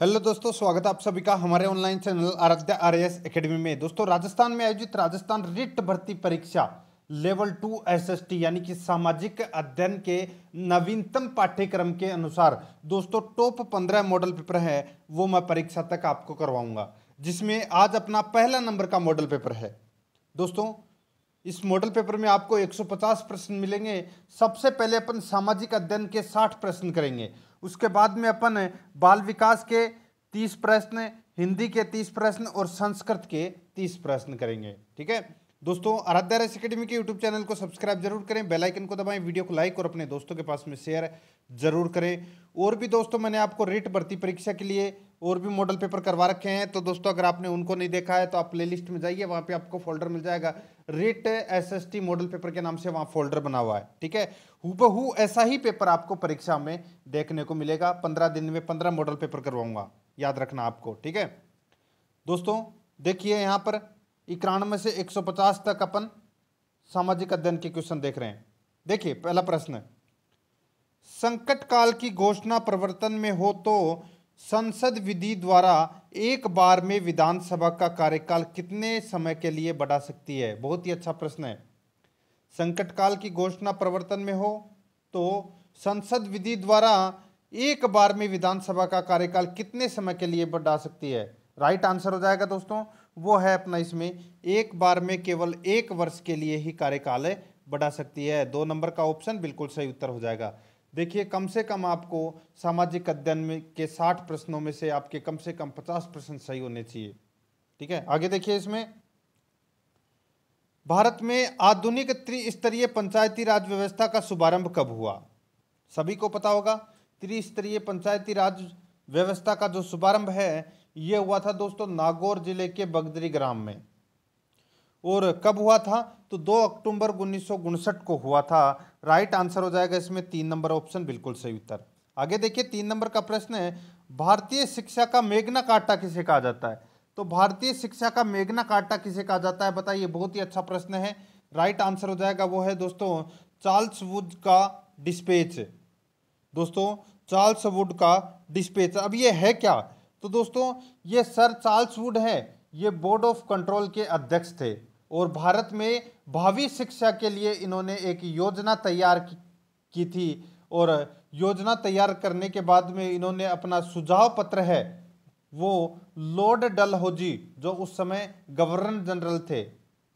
hello दोस्तों स्वागत है आप सभी का हमारे online channel Aradhya R S academy में दोस्तों राजस्थान में आयोजित राजस्थान रिट भर्ती परीक्षा लेवल टू एसएसटी यानी कि सामाजिक अध्ययन के नवीनतम पाठ्यक्रम के अनुसार दोस्तों टॉप पंद्रह मॉडल पेपर है वो मैं परीक्षा तक आपको करवाऊंगा जिसमें आज अपना पहला नंबर का मॉडल पेपर है दोस्तों इस मॉडल पेपर में आपको 150 प्रश्न मिलेंगे सबसे पहले अपन सामाजिक अध्ययन के 60 प्रश्न करेंगे उसके बाद में अपन बाल विकास के तीस प्रश्न हिंदी के तीस प्रश्न और संस्कृत के तीस प्रश्न करेंगे ठीक है दोस्तों आराध्या राइस अकेडमी के यूट्यूब चैनल को सब्सक्राइब जरूर करें बेल आइकन को दबाएं वीडियो को लाइक और अपने दोस्तों के पास में शेयर जरूर करें और भी दोस्तों मैंने आपको रेट भर्ती परीक्षा के लिए और भी मॉडल पेपर करवा रखे हैं तो दोस्तों अगर आपने उनको नहीं देखा है तो आप प्लेलिस्ट में जाइए वहाँ पे आपको फोल्डर मिल जाएगा रिट एसएसटी मॉडल पेपर के नाम से वहाँ फोल्डर बना हुआ है ठीक है हु ऐसा ही पेपर आपको परीक्षा में देखने को मिलेगा पंद्रह दिन में पंद्रह मॉडल पेपर करवाऊंगा याद रखना आपको ठीक है दोस्तों देखिए यहाँ पर इक्यानवे से एक तक अपन सामाजिक अध्ययन के क्वेश्चन देख रहे हैं देखिए पहला प्रश्न संकट काल की घोषणा प्रवर्तन में हो तो संसद विधि द्वारा एक बार में विधानसभा का कार्यकाल कितने समय के लिए बढ़ा सकती है बहुत ही अच्छा प्रश्न है संकट काल की घोषणा प्रवर्तन में हो तो संसद विधि द्वारा एक बार में विधानसभा का कार्यकाल कितने समय के लिए बढ़ा सकती है राइट आंसर हो जाएगा दोस्तों वो है अपना इसमें एक बार में केवल एक वर्ष के लिए ही कार्यकाल बढ़ा सकती है दो नंबर का ऑप्शन बिल्कुल सही उत्तर हो जाएगा देखिए कम से कम आपको सामाजिक अध्ययन में के साठ प्रश्नों में से आपके कम से कम पचास प्रश्न सही होने चाहिए ठीक है आगे देखिए इसमें भारत में आधुनिक त्रिस्तरीय पंचायती राज व्यवस्था का शुभारंभ कब हुआ सभी को पता होगा त्रिस्तरीय पंचायती राज व्यवस्था का जो शुभारंभ है ये हुआ था दोस्तों नागौर जिले के बगदरी ग्राम में और कब हुआ था तो 2 अक्टूबर उन्नीस को हुआ था राइट आंसर हो जाएगा इसमें तीन नंबर ऑप्शन बिल्कुल सही उत्तर आगे देखिए तीन नंबर का प्रश्न है भारतीय शिक्षा का मेघना काटा किसे कहा जाता है तो भारतीय शिक्षा का मेघना काटा किसे कहा जाता है बताइए बहुत ही अच्छा प्रश्न है राइट आंसर हो जाएगा वो है दोस्तों चार्ल्स वुड का डिस्पेच दोस्तों चार्ल्स वुड का डिस्पेच अब ये है क्या तो दोस्तों ये सर चार्ल्स वुड है ये बोर्ड ऑफ कंट्रोल के अध्यक्ष थे और भारत में भावी शिक्षा के लिए इन्होंने एक योजना तैयार की थी और योजना तैयार करने के बाद में इन्होंने अपना सुझाव पत्र है वो लॉर्ड डलहौजी जो उस समय गवर्नर जनरल थे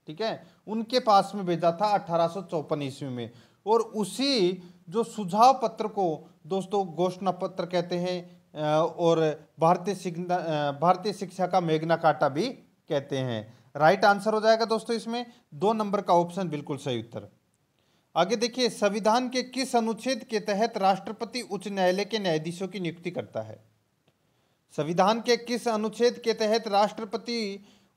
ठीक है उनके पास में भेजा था अठारह ईस्वी में और उसी जो सुझाव पत्र को दोस्तों घोषणा पत्र कहते हैं और भारतीय भारतीय शिक्षा का मेघना काटा भी कहते हैं राइट आंसर हो जाएगा दोस्तों इसमें दो नंबर का ऑप्शन बिल्कुल सही उत्तर आगे देखिए संविधान के किस अनुच्छेद के तहत राष्ट्रपति उच्च न्यायालय के न्यायाधीशों की नियुक्ति करता है संविधान के किस अनुच्छेद के तहत राष्ट्रपति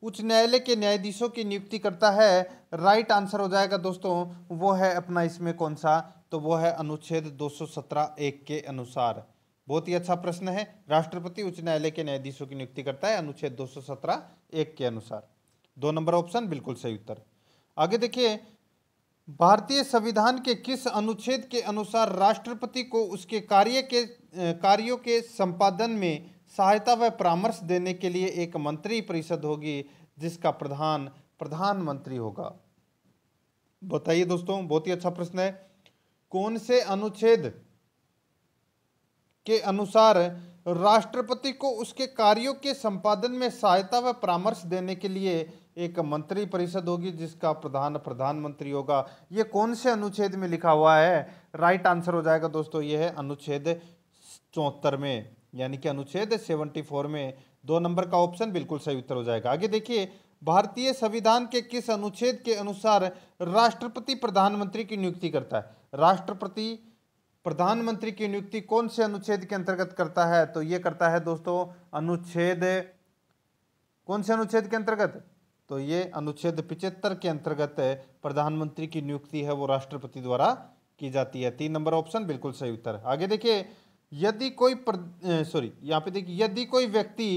उच्च न्यायालय के न्यायाधीशों की नियुक्ति करता है राइट आंसर हो जाएगा दोस्तों वो है अपना इसमें कौन सा तो वो है अनुच्छेद 217 एक के अनुसार बहुत ही अच्छा प्रश्न है राष्ट्रपति उच्च न्यायालय के न्यायाधीशों की नियुक्ति करता है अनुच्छेद 217 एक के अनुसार दो नंबर ऑप्शन बिल्कुल सही उत्तर आगे देखिए भारतीय संविधान के किस अनुच्छेद के अनुसार राष्ट्रपति को उसके कार्य के कार्यों के संपादन में सहायता व परामर्श देने के लिए एक मंत्री परिषद होगी जिसका प्रधान प्रधानमंत्री होगा बताइए दोस्तों बहुत ही अच्छा प्रश्न है कौन से अनुच्छेद के अनुसार राष्ट्रपति को उसके कार्यों के संपादन में सहायता व परामर्श देने के लिए एक मंत्री परिषद होगी जिसका प्रधान प्रधानमंत्री होगा ये कौन से अनुच्छेद में लिखा हुआ है राइट आंसर हो जाएगा दोस्तों ये है अनुच्छेद चौहत्तर में यानी कि अनुच्छेद सेवेंटी फोर में दो नंबर का ऑप्शन बिल्कुल सही उत्तर हो जाएगा आगे देखिए भारतीय संविधान के किस अनुच्छेद के अनुसार राष्ट्रपति प्रधानमंत्री की नियुक्ति करता है राष्ट्रपति प्रधानमंत्री की नियुक्ति कौन से अनुच्छेद के अंतर्गत करता है तो ये करता है दोस्तों अनुच्छेद कौन से अनुच्छेद के अंतर्गत तो ये अनुच्छेद पिचहत्तर के अंतर्गत प्रधानमंत्री की नियुक्ति है वो राष्ट्रपति द्वारा की जाती है तीन नंबर ऑप्शन बिल्कुल सही उत्तर आगे देखिए यदि कोई सॉरी यहाँ पे देखिए यदि कोई व्यक्ति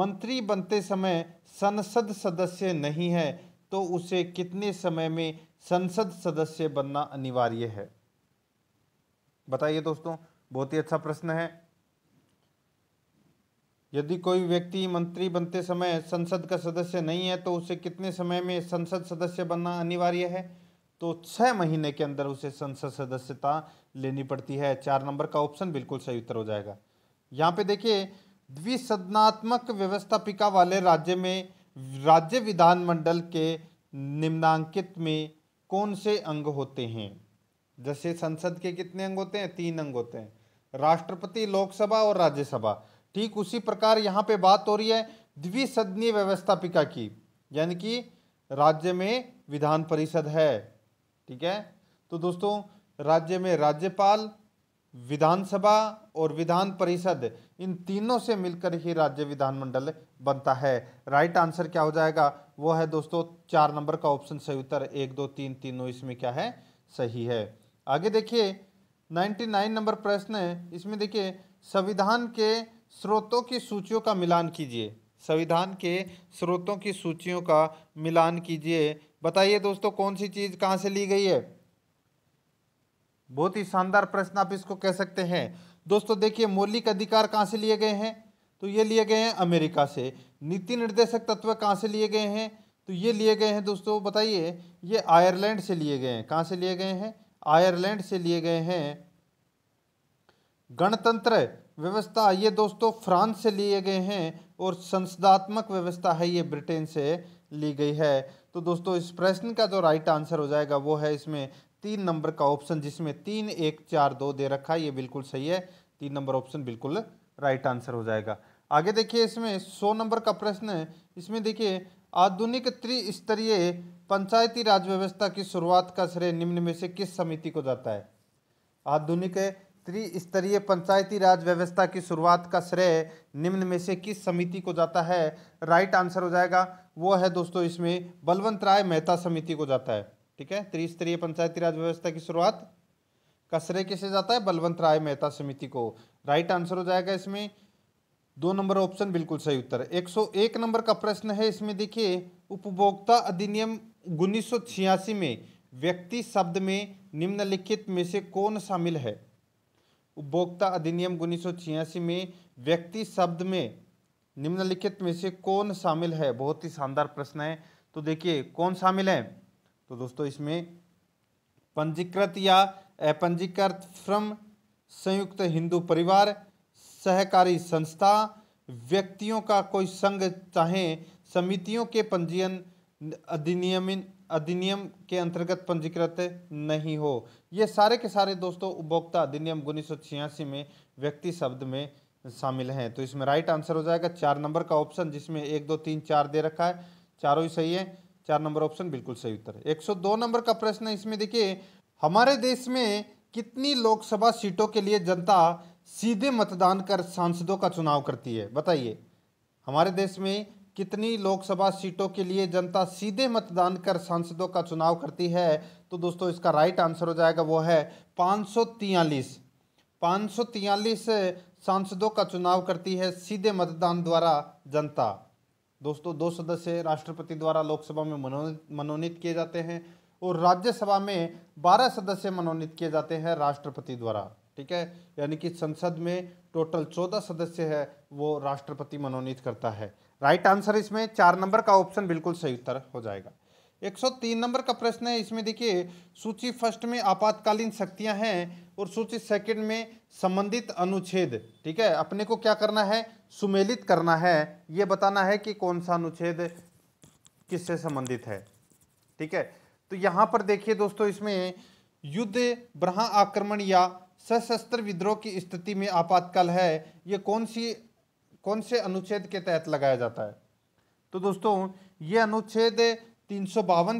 मंत्री बनते समय संसद सदस्य नहीं है तो उसे कितने समय में संसद सदस्य बनना अनिवार्य है बताइए दोस्तों बहुत ही अच्छा प्रश्न है यदि कोई व्यक्ति मंत्री बनते समय संसद का सदस्य नहीं है तो उसे कितने समय में संसद सदस्य बनना अनिवार्य है तो छः महीने के अंदर उसे संसद सदस्यता लेनी पड़ती है चार नंबर का ऑप्शन बिल्कुल सही उत्तर हो जाएगा यहाँ पे देखिए द्विसदनात्मक व्यवस्थापिका वाले राज्य में राज्य विधानमंडल के निम्नांकित में कौन से अंग होते हैं जैसे संसद के कितने अंग होते हैं तीन अंग होते हैं राष्ट्रपति लोकसभा और राज्यसभा ठीक उसी प्रकार यहाँ पे बात हो रही है द्विसदनीय व्यवस्थापिका की यानी कि राज्य में विधान परिषद है ठीक है तो दोस्तों राज्य में राज्यपाल विधानसभा और विधान परिषद इन तीनों से मिलकर ही राज्य विधानमंडल बनता है राइट आंसर क्या हो जाएगा वो है दोस्तों चार नंबर का ऑप्शन सही उत्तर एक दो तीन तीनों इसमें क्या है सही है आगे देखिए 99 नंबर प्रश्न है इसमें देखिए संविधान के स्रोतों की सूचियों का मिलान कीजिए संविधान के स्रोतों की सूचियों का मिलान कीजिए बताइए दोस्तों कौन सी चीज़ कहाँ से ली गई है बहुत ही शानदार प्रश्न आप इसको कह सकते हैं दोस्तों देखिए मौलिक अधिकार कहाँ से लिए गए हैं तो ये लिए गए हैं अमेरिका से नीति निर्देशक तत्व कहाँ से लिए गए हैं तो ये लिए गए हैं दोस्तों बताइए ये आयरलैंड से लिए गए हैं कहाँ से लिए गए हैं आयरलैंड से लिए गए हैं गणतंत्र व्यवस्था ये दोस्तों फ्रांस से लिए गए हैं और संसदात्मक व्यवस्था है ये ब्रिटेन से ली गई है तो दोस्तों इस प्रश्न का जो राइट आंसर हो जाएगा वो है इसमें तीन नंबर का ऑप्शन जिसमें तीन एक चार दो दे रखा है ये बिल्कुल सही है तीन नंबर ऑप्शन बिल्कुल राइट आंसर हो जाएगा आगे देखिए इसमें सौ नंबर का प्रश्न है इसमें देखिए आधुनिक त्रिस्तरीय पंचायती राज व्यवस्था की शुरुआत का श्रेय निम्न में से किस समिति को जाता है आधुनिक त्रिस्तरीय पंचायती राज व्यवस्था की शुरुआत का श्रेय निम्न में से किस समिति को जाता है राइट आंसर हो जाएगा वो है दोस्तों इसमें बलवंत राय मेहता समिति को जाता है ठीक है त्रिस्तरीय पंचायती राज व्यवस्था की शुरुआत का श्रेय किसे जाता है बलवंत राय मेहता समिति को राइट आंसर हो जाएगा इसमें दो नंबर ऑप्शन बिल्कुल सही उत्तर एक एक नंबर का प्रश्न है इसमें देखिए उपभोक्ता अधिनियम उन्नीस में व्यक्ति शब्द में निम्नलिखित में से कौन शामिल है उपभोक्ता अधिनियम उन्नीस में व्यक्ति शब्द में निम्नलिखित में से कौन शामिल है बहुत ही शानदार प्रश्न है तो देखिए कौन शामिल है तो दोस्तों इसमें पंजीकृत या अपंजीकृत फ्रम संयुक्त हिंदू परिवार सहकारी संस्था व्यक्तियों का कोई संघ चाहे समितियों के पंजीयन अधिनियमित अधिनियम के अंतर्गत पंजीकृत नहीं हो ये सारे के सारे दोस्तों उपभोक्ता अधिनियम उन्नीस में व्यक्ति शब्द में शामिल हैं तो इसमें राइट आंसर हो जाएगा चार नंबर का ऑप्शन जिसमें एक दो तीन चार दे रखा है चारों ही सही है चार नंबर ऑप्शन बिल्कुल सही उत्तर है एक नंबर का प्रश्न इसमें देखिए हमारे देश में कितनी लोकसभा सीटों के लिए जनता सीधे मतदान कर सांसदों का चुनाव करती है बताइए हमारे देश में कितनी लोकसभा सीटों के लिए जनता सीधे मतदान कर सांसदों का चुनाव करती है तो दोस्तों इसका राइट आंसर हो जाएगा वो है पाँच सौ सांसदों का चुनाव करती है सीधे मतदान द्वारा जनता दोस्तों दो सदस्य राष्ट्रपति द्वारा लोकसभा में मनोनीत किए जाते हैं और राज्यसभा में 12 सदस्य मनोनीत किए जाते हैं राष्ट्रपति द्वारा ठीक है यानी कि संसद में टोटल चौदह सदस्य है वो राष्ट्रपति मनोनीत करता है राइट आंसर इसमें चार नंबर का ऑप्शन बिल्कुल सही उत्तर हो जाएगा 103 नंबर का प्रश्न है इसमें देखिए सूची फर्स्ट में आपातकालीन शक्तियां हैं और सूची सेकंड में संबंधित अनुच्छेद ठीक है अपने को क्या करना है सुमेलित करना है ये बताना है कि कौन सा अनुच्छेद किससे संबंधित है ठीक है तो यहां पर देखिए दोस्तों इसमें युद्ध ब्रह आक्रमण या सशस्त्र विद्रोह की स्थिति में आपातकाल है ये कौन सी कौन से अनुच्छेद के तहत लगाया जाता है तो दोस्तों ये अनुच्छेद तीन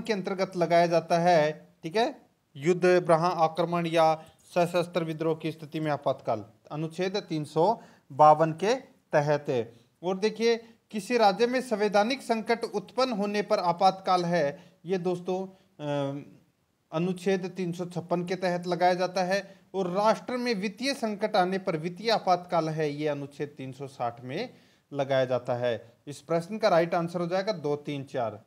के अंतर्गत लगाया जाता है ठीक है युद्ध ब्रहा आक्रमण या सशस्त्र विद्रोह की स्थिति में आपातकाल अनुच्छेद तीन के तहत और देखिए किसी राज्य में संवैधानिक संकट उत्पन्न होने पर आपातकाल है ये दोस्तों अनुच्छेद तीन के तहत लगाया जाता है और राष्ट्र में वित्तीय संकट आने पर वित्तीय आपातकाल है ये अनुच्छेद 360 में लगाया जाता है इस प्रश्न का राइट आंसर हो जाएगा दो तीन चार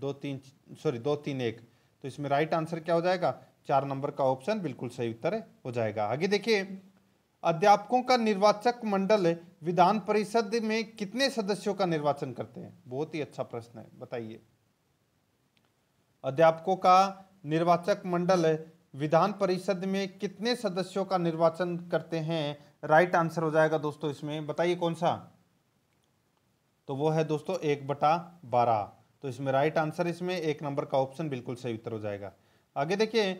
दो तीन सॉरी दो तीन एक तो इसमें राइट आंसर क्या हो जाएगा चार नंबर का ऑप्शन बिल्कुल सही उत्तर हो जाएगा आगे देखिए अध्यापकों का निर्वाचक मंडल विधान परिषद में कितने सदस्यों का निर्वाचन करते हैं बहुत ही अच्छा प्रश्न है बताइए अध्यापकों का निर्वाचक मंडल विधान परिषद में कितने सदस्यों का निर्वाचन करते हैं राइट आंसर हो जाएगा दोस्तों इसमें बताइए कौन सा तो वो है दोस्तों एक बटा बारह तो इसमें राइट आंसर इसमें एक नंबर का ऑप्शन बिल्कुल सही उत्तर हो जाएगा आगे देखिए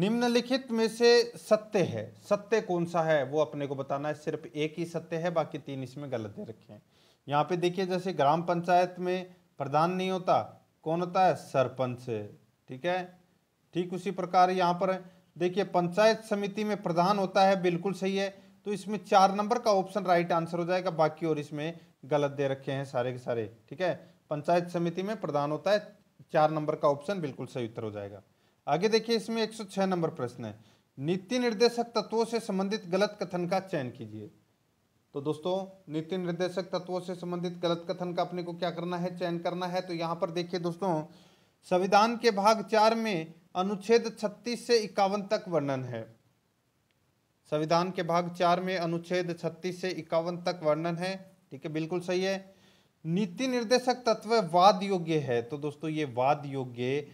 निम्नलिखित में से सत्य है सत्य कौन सा है वो अपने को बताना है सिर्फ एक ही सत्य है बाकी तीन इसमें गलत दे रखे हैं यहाँ पे देखिए जैसे ग्राम पंचायत में प्रधान नहीं होता कौन होता है सरपंच ठीक है ठीक उसी प्रकार यहाँ पर देखिए पंचायत समिति में प्रधान होता है बिल्कुल सही है तो इसमें चार नंबर का ऑप्शन राइट आंसर हो जाएगा बाकी और इसमें गलत दे रखे हैं सारे के सारे ठीक है पंचायत समिति में प्रधान होता है चार नंबर का ऑप्शन बिल्कुल सही उत्तर हो जाएगा आगे देखिए इसमें एक नंबर प्रश्न है नीति निर्देशक तत्वों से संबंधित गलत कथन का चयन कीजिए तो दोस्तों नीति निर्देशक तत्वों से संबंधित गलत कथन का अपने को क्या करना है चयन करना है तो यहाँ पर देखिए दोस्तों संविधान के भाग चार में अनुच्छेद 36 से इक्यावन तक वर्णन है संविधान के भाग चार में अनुच्छेद 36 से इक्यावन तक वर्णन है ठीक है बिल्कुल सही है नीति निर्देशक तत्व वाद योग्य है तो दोस्तों ये वाद योग्य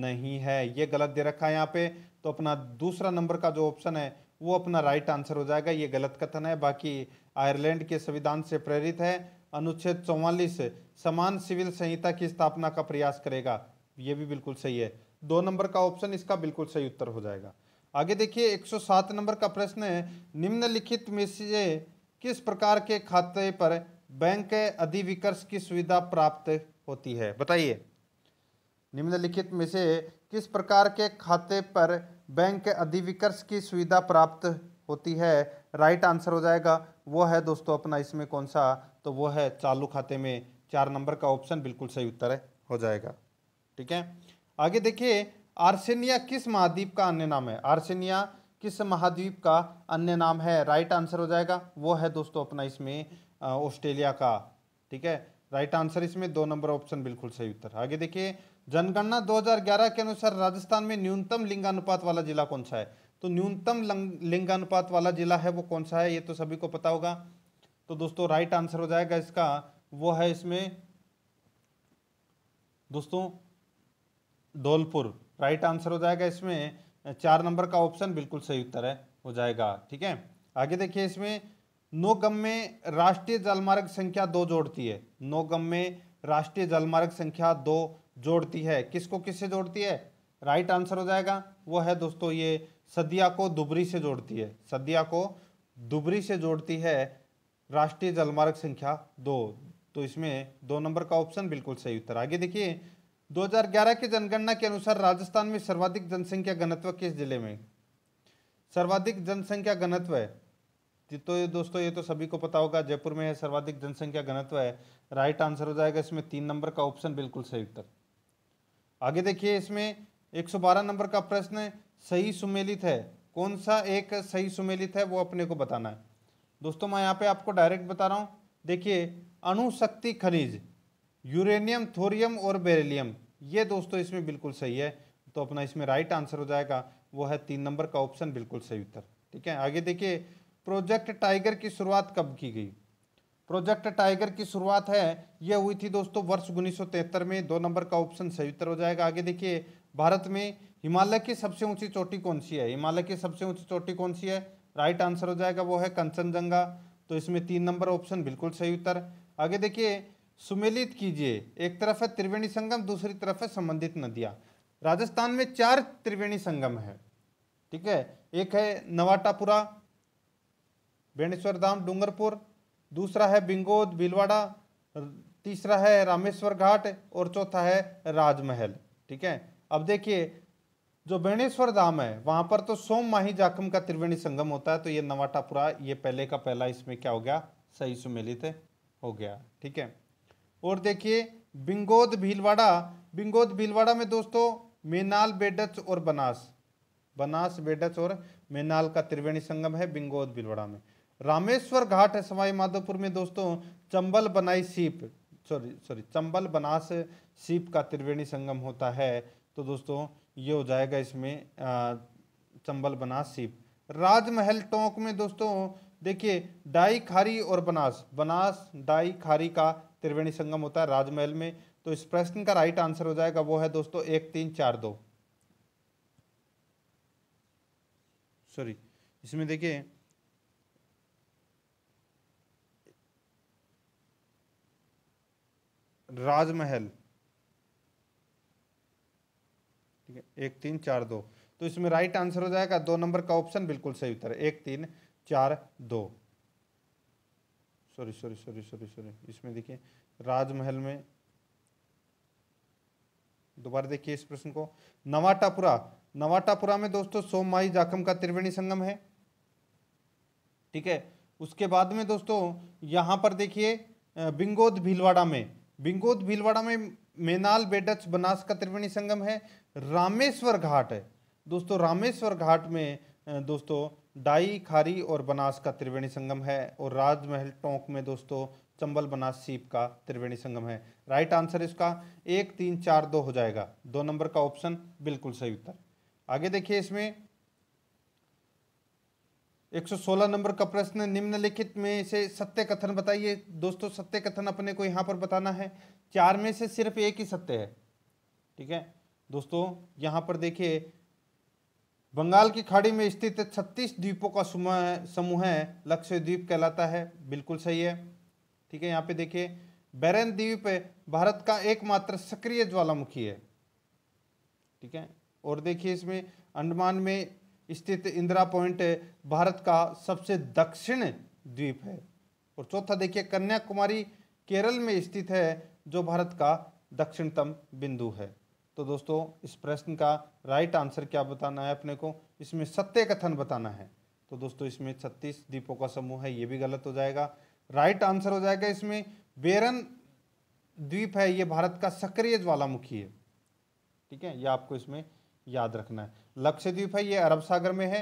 नहीं है ये गलत दे रखा है यहाँ पे तो अपना दूसरा नंबर का जो ऑप्शन है वो अपना राइट आंसर हो जाएगा ये गलत कथन है बाकी आयरलैंड के संविधान से प्रेरित है अनुच्छेद चौवालीस समान सिविल संहिता की स्थापना का प्रयास करेगा ये भी बिल्कुल सही है दो नंबर का ऑप्शन इसका बिल्कुल सही उत्तर हो जाएगा आगे देखिए 107 नंबर का प्रश्न है निम्नलिखित में से किस प्रकार के खाते पर बैंक अधिविकर्ष की सुविधा प्राप्त होती है बताइए निम्नलिखित में से किस प्रकार के खाते पर बैंक अधिविकर्ष की सुविधा प्राप्त होती है राइट आंसर हो जाएगा वो है दोस्तों अपना इसमें कौन सा तो वो है चालू खाते में चार नंबर का ऑप्शन बिल्कुल सही उत्तर है हो जाएगा ठीक है आगे देखिए आर्सेनिया किस महाद्वीप का अन्य नाम है आर्सेनिया किस महाद्वीप का अन्य नाम है राइट आंसर हो जाएगा वो है दोस्तों अपना इसमें ऑस्ट्रेलिया का ठीक है राइट आंसर इसमें दो नंबर ऑप्शन बिल्कुल सही उत्तर आगे देखिए जनगणना 2011 के अनुसार राजस्थान में न्यूनतम लिंगानुपात वाला जिला कौन सा है तो न्यूनतम लिंगानुपात वाला जिला है वो कौन सा है ये तो सभी को पता होगा तो दोस्तों राइट आंसर हो जाएगा इसका वो है इसमें दोस्तों धौलपुर राइट आंसर हो जाएगा इसमें चार नंबर का ऑप्शन बिल्कुल सही उत्तर है हो जाएगा ठीक है आगे देखिए इसमें नौगम में राष्ट्रीय जलमार्ग संख्या दो जोड़ती है नौगम में राष्ट्रीय जलमार्ग संख्या दो जोड़ती है किसको किससे जोड़ती है राइट आंसर हो जाएगा वो है दोस्तों ये सदिया को दुबरी से जोड़ती है सदिया को दुबरी से जोड़ती है राष्ट्रीय जलमार्ग संख्या दो तो इसमें दो नंबर का ऑप्शन बिल्कुल सही उत्तर आगे देखिए 2011 की जनगणना के अनुसार राजस्थान में सर्वाधिक जनसंख्या घनत्व किस जिले में सर्वाधिक जनसंख्या घनत्व है जी तो ये दोस्तों ये तो सभी को पता होगा जयपुर में है सर्वाधिक जनसंख्या घनत्व है राइट आंसर हो जाएगा इसमें तीन नंबर का ऑप्शन बिल्कुल सही उत्तर आगे देखिए इसमें 112 नंबर का प्रश्न सही सुमेलित है कौन सा एक सही सुमेलित है वो अपने को बताना है दोस्तों मैं यहाँ पे आपको डायरेक्ट बता रहा हूँ देखिए अणुशक्ति खनिज यूरेनियम थोरियम और बेरिलियम ये दोस्तों इसमें बिल्कुल सही है तो अपना इसमें राइट आंसर हो जाएगा वो है तीन नंबर का ऑप्शन बिल्कुल सही उत्तर ठीक है आगे देखिए प्रोजेक्ट टाइगर की शुरुआत कब की गई प्रोजेक्ट टाइगर की शुरुआत है यह हुई थी दोस्तों वर्ष उन्नीस में दो नंबर का ऑप्शन सही उत्तर हो जाएगा आगे देखिए भारत में हिमालय की सबसे ऊंची चोटी कौन सी है हिमालय की सबसे ऊंची चोटी कौन सी है राइट आंसर हो जाएगा वो है कंचनजंगा तो इसमें तीन नंबर ऑप्शन बिल्कुल सही उत्तर आगे देखिए सुमेलित कीजिए एक तरफ है त्रिवेणी संगम दूसरी तरफ है संबंधित नदियाँ राजस्थान में चार त्रिवेणी संगम है ठीक है एक है नवाटापुरा बेणेश्वर धाम डूंगरपुर दूसरा है बिंगोद भीलवाड़ा तीसरा है रामेश्वर घाट और चौथा है राजमहल ठीक है अब देखिए जो बेणेश्वर धाम है वहाँ पर तो सोम माही जाखम का त्रिवेणी संगम होता है तो ये नवाटापुरा ये पहले का पहला इसमें क्या हो गया सही सुमेलित हो गया ठीक है और देखिए बिंगोद भीलवाड़ा बिंगोद भीलवाड़ा में दोस्तों मेनाल बेडच और बनास बनास बेडच और मेनाल का त्रिवेणी संगम है बिंगोद भीलवाड़ा में रामेश्वर घाट है सवाई माधोपुर में दोस्तों चंबल बनाई सीप सॉरी सॉरी चंबल बनास सीप का त्रिवेणी संगम होता है तो दोस्तों ये हो जाएगा इसमें चंबल बनास सीप राजमहल टोंक में दोस्तों देखिए डाई खारी और बनास बनास डाई खारी का त्रिवेणी संगम होता है राजमहल में तो इस प्रश्न का राइट आंसर हो जाएगा वो है दोस्तों एक तीन चार दो सॉरी इसमें देखिए राजमहल ठीक है एक तीन चार दो तो इसमें राइट आंसर हो जाएगा दो नंबर का ऑप्शन बिल्कुल सही उत्तर एक तीन चार दो sorry sorry sorry sorry sorry इसमें देखिए राजमहल में दोबारा देखिए इस प्रश्न को नवाटापुरा नवाटापुरा में दोस्तों सोममाई जाखम का त्रिवेणी संगम है ठीक है उसके बाद में दोस्तों यहां पर देखिए बिंगोद भीलवाड़ा में बिंगोद भीलवाड़ा में मेनाल बेडच बनास का त्रिवेणी संगम है रामेश्वर घाट है दोस्तों रामेश्वर घाट में दोस्तों डाई खारी और बनास का त्रिवेणी संगम है और राजमहल टोंक में दोस्तों चंबल बनास सीप का त्रिवेणी संगम है राइट आंसर इसका एक तीन चार दो हो जाएगा दो नंबर का ऑप्शन बिल्कुल सही उत्तर आगे देखिए इसमें 116 नंबर का प्रश्न निम्नलिखित में से सत्य कथन बताइए दोस्तों सत्य कथन अपने को यहां पर बताना है चार में से सिर्फ एक ही सत्य है ठीक है दोस्तों यहां पर देखिए बंगाल की खाड़ी में स्थित 36 द्वीपों का समूह है लक्षद्वीप द्वीप कहलाता है बिल्कुल सही है ठीक है यहाँ पे देखिए बैरन द्वीप भारत का एकमात्र सक्रिय ज्वालामुखी है ठीक है और देखिए इसमें अंडमान में स्थित इंदिरा पॉइंट भारत का सबसे दक्षिण द्वीप है और चौथा देखिए कन्याकुमारी केरल में स्थित है जो भारत का दक्षिणतम बिंदु है तो दोस्तों इस प्रश्न का राइट आंसर क्या बताना है अपने को इसमें सत्य कथन बताना है तो दोस्तों इसमें छत्तीस द्वीपों का समूह है ये भी गलत हो जाएगा राइट आंसर हो जाएगा इसमें बेरन द्वीप है ये भारत का सक्रिय ज्वालामुखी है ठीक है ये आपको इसमें याद रखना है लक्षद्वीप है ये अरब सागर में है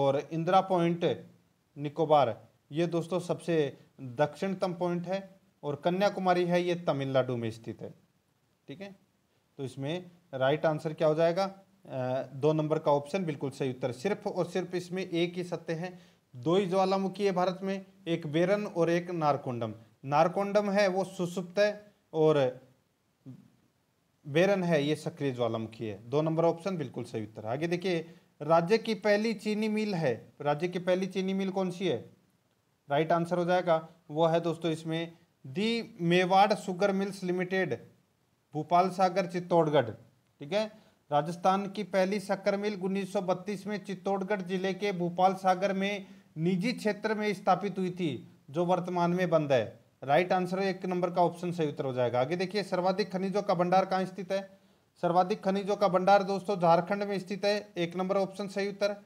और इंदिरा पॉइंट निकोबार ये दोस्तों सबसे दक्षिणतम पॉइंट है और कन्याकुमारी है ये तमिलनाडु में स्थित है ठीक है तो इसमें राइट आंसर क्या हो जाएगा दो नंबर का ऑप्शन बिल्कुल सही उत्तर सिर्फ और सिर्फ इसमें एक ही सत्य है दो ही ज्वालामुखी है भारत में एक बेरन और एक नारकोंडम नारकोंडम है वो सुसुप्त है और बेरन है ये सक्रिय ज्वालामुखी है दो नंबर ऑप्शन बिल्कुल सही उत्तर आगे देखिए राज्य की पहली चीनी मिल है राज्य की पहली चीनी मिल कौन सी है राइट आंसर हो जाएगा वो है दोस्तों इसमें the Mewar sugar mills limited Bhopal Sagar Chittorgarh ठीक है राजस्थान की पहली शक्कर मिल 1932 में चित्तौड़गढ़ जिले के भोपाल सागर में निजी क्षेत्र में स्थापित हुई थी जो वर्तमान में बंद है राइट आंसर एक नंबर का ऑप्शन सही उत्तर हो जाएगा आगे देखिए सर्वाधिक खनिजों का भंडार कहाँ स्थित है सर्वाधिक खनिजों का भंडार दोस्तों झारखंड में स्थित है एक नंबर ऑप्शन सही उत्तर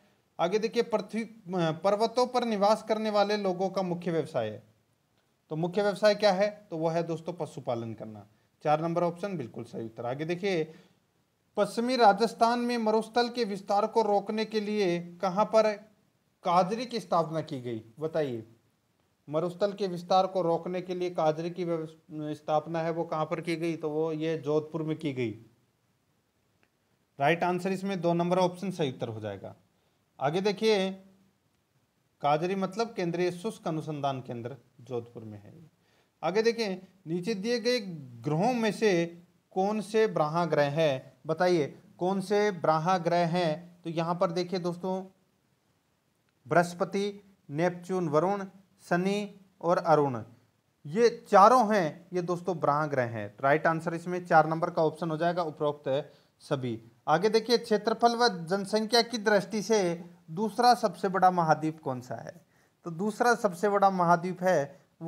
आगे देखिए पृथ्वी पर्वतों पर निवास करने वाले लोगों का मुख्य व्यवसाय है तो मुख्य व्यवसाय क्या है तो वह है दोस्तों पशुपालन करना चार नंबर ऑप्शन बिल्कुल सही उत्तर आगे देखिए पश्चिमी राजस्थान में मरुस्थल के विस्तार को रोकने के लिए कहाँ पर काजरी की स्थापना की गई बताइए मरुस्थल के विस्तार को रोकने के लिए काजरी की स्थापना है वो कहां पर की गई तो वो ये जोधपुर में की गई राइट आंसर इसमें दो नंबर ऑप्शन सही उत्तर हो जाएगा आगे देखिए काजरी मतलब केंद्रीय शुष्क अनुसंधान केंद्र जोधपुर में है आगे देखें नीचे दिए गए ग्रहों में से कौन से ब्राह ग्रह है बताइए कौन से ब्राह ग्रह हैं तो यहाँ पर देखिए दोस्तों बृहस्पति नेपच्यून वरुण शनि और अरुण ये चारों हैं ये दोस्तों ब्राह ग्रह हैं राइट आंसर इसमें चार नंबर का ऑप्शन हो जाएगा उपरोक्त सभी आगे देखिए क्षेत्रफल व जनसंख्या की दृष्टि से दूसरा सबसे बड़ा महाद्वीप कौन सा है तो दूसरा सबसे बड़ा महाद्वीप है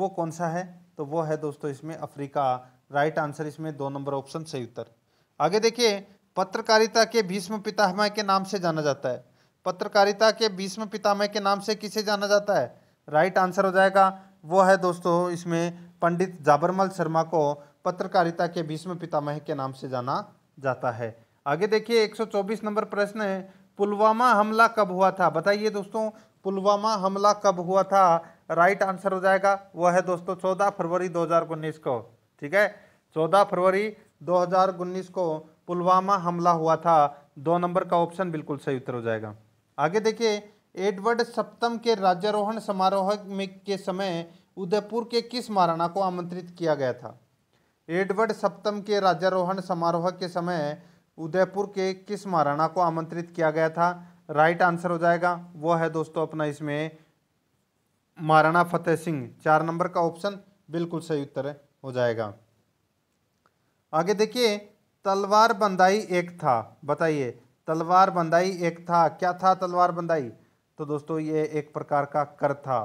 वो कौन सा है तो वो है दोस्तों इसमें अफ्रीका राइट आंसर इसमें दो नंबर ऑप्शन सही उत्तर आगे देखिए पत्रकारिता के भीष्म पितामह के नाम से जाना जाता है पत्रकारिता के भीष्म पितामह के नाम से किसे जाना जाता है राइट आंसर हो जाएगा वो है दोस्तों इसमें पंडित जाबरमल शर्मा को पत्रकारिता के भीष्म पितामह के नाम से जाना जाता है आगे देखिए 124 नंबर प्रश्न है पुलवामा हमला कब हुआ था बताइए दोस्तों पुलवामा हमला कब हुआ था राइट आंसर हो जाएगा वह है दोस्तों चौदह फरवरी दो को ठीक है चौदह फरवरी 2019 को पुलवामा हमला हुआ था दो नंबर का ऑप्शन बिल्कुल सही उत्तर हो जाएगा आगे देखिए एडवर्ड सप्तम के राज्यारोहण समारोह में के समय उदयपुर के किस महाराणा को आमंत्रित किया गया था एडवर्ड सप्तम के राज्यारोहण समारोह के समय उदयपुर के किस महाराणा को आमंत्रित किया गया था राइट आंसर हो जाएगा वो है दोस्तों अपना इसमें महाराणा फतेह सिंह चार नंबर का ऑप्शन बिल्कुल सही उत्तर हो जाएगा आगे देखिए तलवार बंदाई एक था बताइए तलवार बंदाई एक था क्या था तलवार बंदाई तो दोस्तों ये एक प्रकार का कर था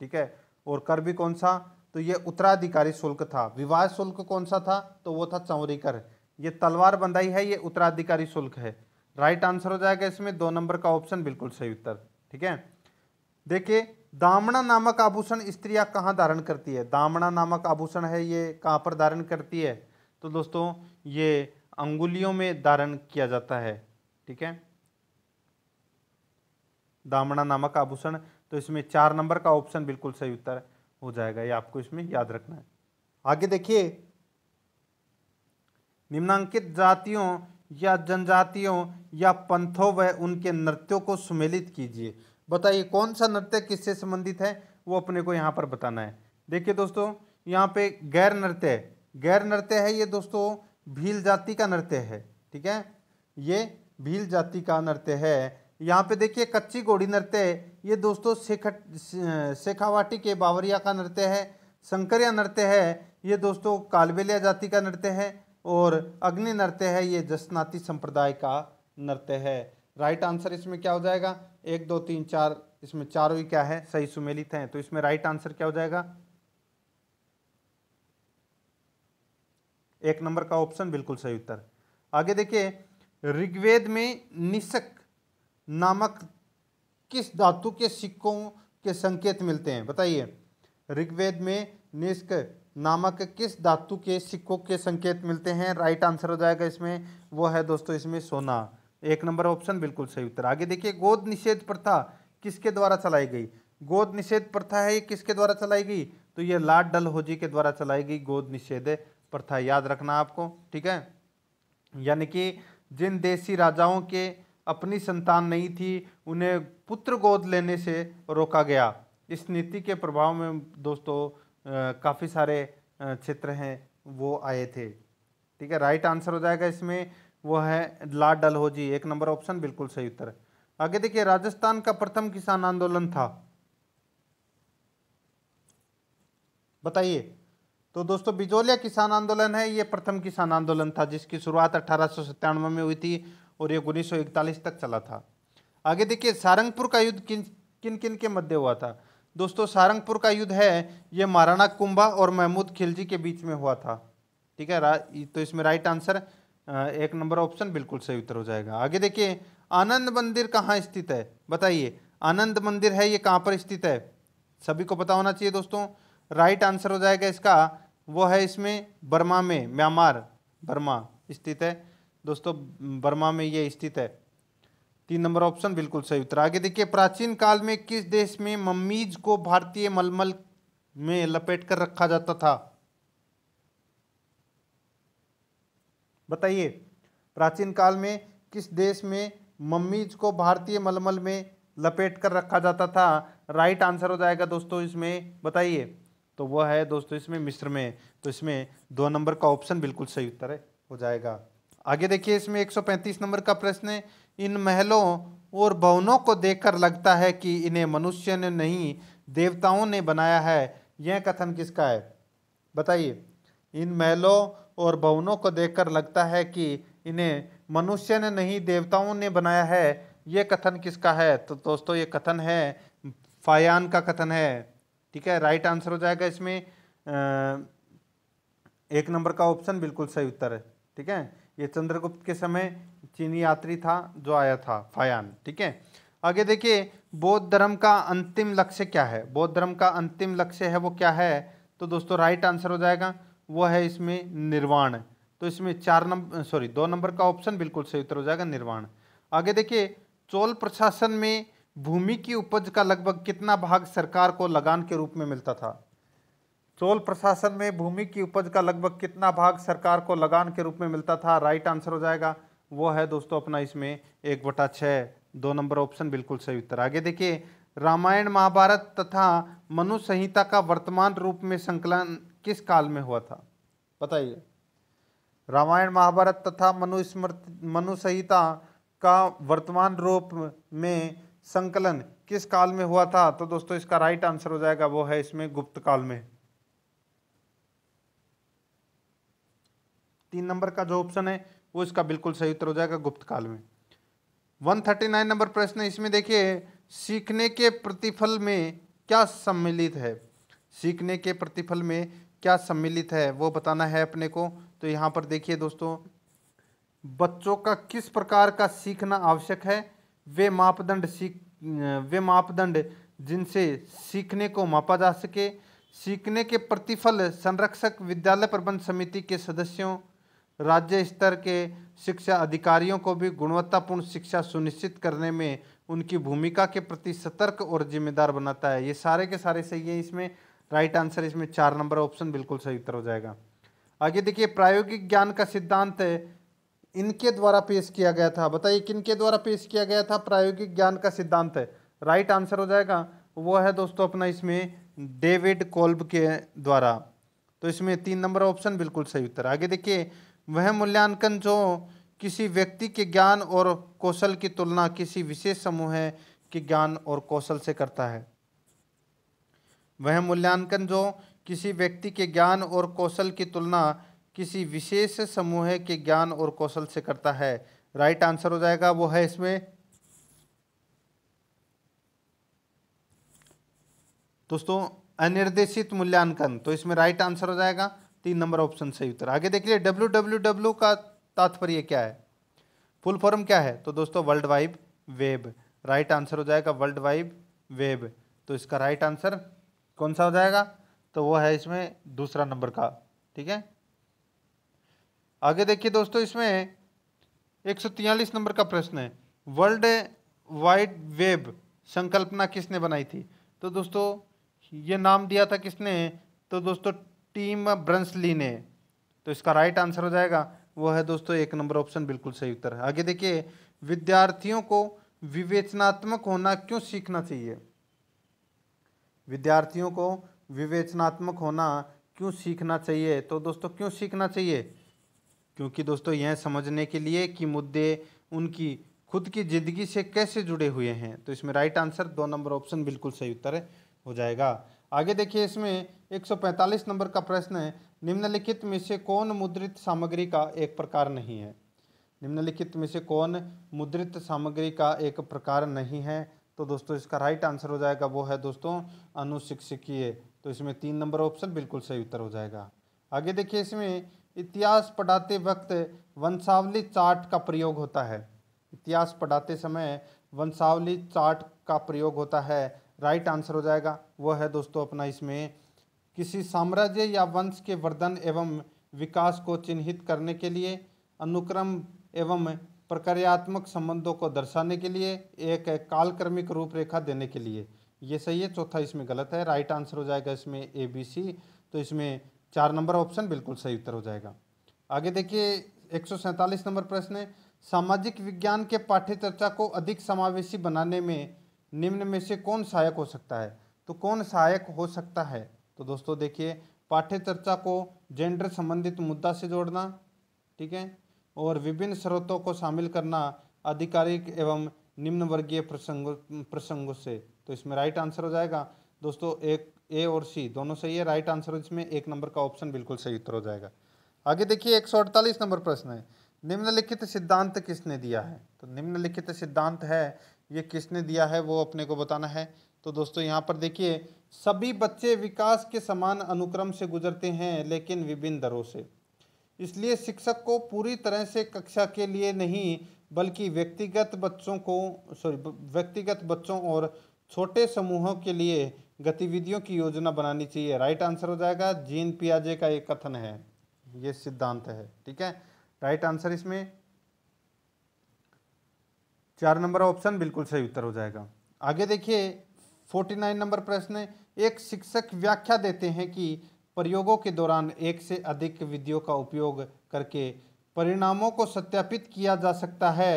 ठीक है और कर भी कौन सा तो ये उत्तराधिकारी शुल्क था विवाह शुल्क कौन सा था तो वो था चौरी कर ये तलवार बंदाई है ये उत्तराधिकारी शुल्क है राइट आंसर हो जाएगा इसमें दो नंबर का ऑप्शन बिल्कुल सही उत्तर ठीक है देखिए दामणा नामक आभूषण स्त्रियां कहाँ धारण करती है दामणा नामक आभूषण है ये कहाँ पर धारण करती है तो दोस्तों ये अंगुलियों में धारण किया जाता है ठीक है दामणा नामक आभूषण तो इसमें चार नंबर का ऑप्शन बिल्कुल सही उत्तर हो जाएगा ये आपको इसमें याद रखना है आगे देखिए निम्नांकित जातियों या जनजातियों या पंथों व उनके नृत्यों को सुमेलित कीजिए बताइए कौन सा नृत्य किससे संबंधित है वो अपने को यहाँ पर बताना है देखिए दोस्तों यहाँ पे गैर नृत्य गैर नृत्य है ये दोस्तों भील जाति का नृत्य है ठीक है ये भील जाति का नृत्य है यहाँ पे देखिए कच्ची घोड़ी नृत्य ये दोस्तों शेख शेखावाटी के बावरिया का नृत्य है शंकरिया नृत्य है ये दोस्तों कालबेलिया जाति का नृत्य है और अग्नि नृत्य है ये जसनाती संप्रदाय का नृत्य है राइट आंसर इसमें क्या हो जाएगा एक दो तीन चार इसमें चारों ही क्या है सही सुमेलित हैं तो इसमें राइट आंसर क्या हो जाएगा एक नंबर का ऑप्शन बिल्कुल सही उत्तर आगे देखिए ऋग्वेद में निशक नामक किस धातु के सिक्कों के संकेत मिलते हैं बताइए ऋग्वेद में निष्क नामक किस धातु के सिक्कों के संकेत मिलते हैं राइट आंसर हो जाएगा इसमें वो है दोस्तों इसमें सोना एक नंबर ऑप्शन बिल्कुल सही उत्तर आगे देखिए गोद निषेध प्रथा किसके द्वारा चलाई गई गोद निषेध प्रथा है ये किसके द्वारा चलाई गई तो ये लाड डलहोजी के द्वारा चलाई गई गोद निषेध प्रथा याद रखना आपको ठीक है यानी कि जिन देसी राजाओं के अपनी संतान नहीं थी उन्हें पुत्र गोद लेने से रोका गया इस नीति के प्रभाव में दोस्तों काफ़ी सारे क्षेत्र हैं वो आए थे ठीक है राइट आंसर हो जाएगा इसमें वो है ला डलहोजी एक नंबर ऑप्शन बिल्कुल सही उत्तर आगे देखिए राजस्थान का प्रथम किसान आंदोलन था बताइए तो दोस्तों बिजोलिया किसान आंदोलन है ये प्रथम किसान आंदोलन था जिसकी शुरुआत अठारह में हुई थी और ये उन्नीस तक चला था आगे देखिए सारंगपुर का युद्ध किन किन किन के मध्य हुआ था दोस्तों सारंगपुर का युद्ध है ये महाराणा कुंभा और महमूद खिलजी के बीच में हुआ था ठीक है तो इसमें राइट आंसर एक नंबर ऑप्शन बिल्कुल सही उत्तर हो जाएगा आगे देखिए आनंद मंदिर कहाँ स्थित है बताइए आनंद मंदिर है ये कहाँ पर स्थित है सभी को पता होना चाहिए दोस्तों राइट आंसर हो जाएगा इसका वो है इसमें बर्मा में म्यांमार बर्मा स्थित है दोस्तों बर्मा में ये स्थित है तीन नंबर ऑप्शन बिल्कुल सही उत्तर आगे देखिए प्राचीन काल में किस देश में मम्मीज को भारतीय मलमल में लपेट कर रखा जाता था बताइए प्राचीन काल में किस देश में मम्मीज को भारतीय मलमल में लपेट कर रखा जाता था राइट आंसर हो जाएगा दोस्तों इसमें बताइए तो वह है दोस्तों इसमें मिस्र में तो इसमें दो नंबर का ऑप्शन बिल्कुल सही उत्तर है हो जाएगा आगे देखिए इसमें 135 नंबर का प्रश्न है इन महलों और भवनों को देखकर लगता है कि इन्हें मनुष्य ने नहीं देवताओं ने बनाया है यह कथन किसका है बताइए इन महलों और भवनों को देखकर लगता है कि इन्हें मनुष्य ने नहीं देवताओं ने बनाया है ये कथन किसका है तो दोस्तों ये कथन है फायान का कथन है ठीक है राइट आंसर हो जाएगा इसमें एक नंबर का ऑप्शन बिल्कुल सही उत्तर है ठीक है ये चंद्रगुप्त के समय चीनी यात्री था जो आया था फायान ठीक है आगे देखिए बौद्ध धर्म का अंतिम लक्ष्य क्या है बौद्ध धर्म का अंतिम लक्ष्य है वो क्या है तो दोस्तों राइट आंसर हो जाएगा वो है इसमें निर्वाण तो इसमें चार नंबर सॉरी दो नंबर का ऑप्शन बिल्कुल सही उत्तर हो जाएगा निर्वाण आगे देखिए चोल प्रशासन में भूमि की उपज का लगभग कितना भाग सरकार को लगान के रूप में मिलता था चोल प्रशासन में भूमि की उपज का लगभग कितना भाग सरकार को लगान के रूप में मिलता था राइट आंसर हो जाएगा वो है दोस्तों अपना इसमें एक बटा छः दो नंबर ऑप्शन बिल्कुल सही उत्तर आगे देखिए रामायण महाभारत तथा मनु संहिता का वर्तमान रूप में संकलन किस काल में हुआ था बताइए रामायण महाभारत तथा मनुस्मृत मनुसंहिता का वर्तमान रूप में संकलन किस काल में हुआ था तो दोस्तों इसका राइट आंसर हो जाएगा वो है इसमें गुप्त काल में तीन नंबर का जो ऑप्शन है वो इसका बिल्कुल सही उत्तर हो जाएगा गुप्त काल में वन थर्टी नाइन नंबर प्रश्न इसमें देखिए सीखने के प्रतिफल में क्या सम्मिलित है सीखने के प्रतिफल में क्या सम्मिलित है वो बताना है अपने को तो यहाँ पर देखिए दोस्तों बच्चों का किस प्रकार का सीखना आवश्यक है वे मापदंड सीख वे मापदंड जिनसे सीखने को मापा जा सके सीखने के प्रतिफल संरक्षक विद्यालय प्रबंध समिति के सदस्यों राज्य स्तर के शिक्षा अधिकारियों को भी गुणवत्तापूर्ण शिक्षा सुनिश्चित करने में उनकी भूमिका के प्रति सतर्क और जिम्मेदार बनाता है ये सारे के सारे सही है इसमें राइट आंसर इसमें चार नंबर ऑप्शन बिल्कुल सही उत्तर हो जाएगा आगे देखिए प्रायोगिक ज्ञान का सिद्धांत है इनके द्वारा पेश किया गया था बताइए किन के द्वारा पेश किया गया था प्रायोगिक ज्ञान का सिद्धांत है राइट आंसर हो जाएगा वो है दोस्तों अपना इसमें डेविड कोल्ब के द्वारा तो इसमें तीन नंबर ऑप्शन बिल्कुल सही उत्तर आगे देखिए वह मूल्यांकन जो किसी व्यक्ति के ज्ञान और कौशल की तुलना किसी विशेष समूह के ज्ञान और कौशल से करता है वह मूल्यांकन जो किसी व्यक्ति के ज्ञान और कौशल की तुलना किसी विशेष समूह के ज्ञान और कौशल से करता है राइट आंसर हो जाएगा वो है इसमें दोस्तों अनिर्देशित मूल्यांकन तो इसमें राइट आंसर हो जाएगा तीन नंबर ऑप्शन सही उत्तर आगे देखिए डब्ल्यू डब्ल्यू डब्ल्यू का तात्पर्य क्या है फुल फॉर्म क्या है तो दोस्तों world wide web right answer हो जाएगा वर्ल्ड वाइड वेब तो इसका राइट आंसर कौन सा हो जाएगा तो वो है इसमें दूसरा नंबर का ठीक है आगे देखिए दोस्तों इसमें एक नंबर का प्रश्न है वर्ल्ड वाइड वेब संकल्पना किसने बनाई थी तो दोस्तों ये नाम दिया था किसने तो दोस्तों टीम ब्रंसली ने तो इसका राइट आंसर हो जाएगा वो है दोस्तों एक नंबर ऑप्शन बिल्कुल सही उत्तर है आगे देखिए विद्यार्थियों को विवेचनात्मक होना क्यों सीखना चाहिए विद्यार्थियों को विवेचनात्मक होना क्यों सीखना चाहिए तो दोस्तों क्यों सीखना चाहिए क्योंकि दोस्तों यह समझने के लिए कि मुद्दे उनकी खुद की ज़िंदगी से कैसे जुड़े हुए हैं तो इसमें राइट आंसर दो नंबर ऑप्शन बिल्कुल सही उत्तर हो जाएगा आगे देखिए इसमें 145 नंबर का प्रश्न है निम्नलिखित में से कौन मुद्रित सामग्री का एक प्रकार नहीं है निम्नलिखित में से कौन मुद्रित सामग्री का एक प्रकार नहीं है तो दोस्तों इसका राइट आंसर हो जाएगा वो है दोस्तों अनुशिक्षकीय तो इसमें तीन नंबर ऑप्शन बिल्कुल सही उत्तर हो जाएगा आगे देखिए इसमें इतिहास पढ़ाते वक्त वंशावली चार्ट का प्रयोग होता है इतिहास पढ़ाते समय वंशावली चार्ट का प्रयोग होता है राइट आंसर हो जाएगा वह है दोस्तों अपना इसमें किसी साम्राज्य या वंश के वर्धन एवं विकास को चिन्हित करने के लिए अनुक्रम एवं प्रक्रियात्मक संबंधों को दर्शाने के लिए एक कालक्रमिक रूपरेखा देने के लिए ये सही है चौथा इसमें गलत है राइट आंसर हो जाएगा इसमें ए बी सी तो इसमें चार नंबर ऑप्शन बिल्कुल सही उत्तर हो जाएगा आगे देखिए एक नंबर प्रश्न है सामाजिक विज्ञान के पाठ्य चर्चा को अधिक समावेशी बनाने में निम्न में से कौन सहायक हो सकता है तो कौन सहायक हो सकता है तो दोस्तों देखिए पाठ्य चर्चा को जेंडर संबंधित मुद्दा से जोड़ना ठीक है और विभिन्न स्रोतों को शामिल करना आधिकारिक एवं निम्न वर्गीय प्रसंगों प्रसंगों से तो इसमें राइट आंसर हो जाएगा दोस्तों एक ए और सी दोनों सही है राइट आंसर इसमें एक नंबर का ऑप्शन बिल्कुल सही उत्तर हो जाएगा आगे देखिए एक नंबर प्रश्न है निम्नलिखित सिद्धांत किसने दिया है तो निम्नलिखित सिद्धांत है ये किसने दिया है वो अपने को बताना है तो दोस्तों यहाँ पर देखिए सभी बच्चे विकास के समान अनुक्रम से गुजरते हैं लेकिन विभिन्न दरों से इसलिए शिक्षक को पूरी तरह से कक्षा के लिए नहीं बल्कि व्यक्तिगत बच्चों को सॉरी व्यक्तिगत बच्चों और छोटे समूहों के लिए गतिविधियों की योजना बनानी चाहिए राइट आंसर हो जाएगा जीन पियाजे का एक कथन है ये सिद्धांत है ठीक है राइट आंसर इसमें चार नंबर ऑप्शन बिल्कुल सही उत्तर हो जाएगा आगे देखिए फोर्टी नाइन नंबर प्रश्न एक शिक्षक व्याख्या देते हैं कि प्रयोगों के दौरान एक से अधिक विधियों का उपयोग करके परिणामों को सत्यापित किया जा सकता है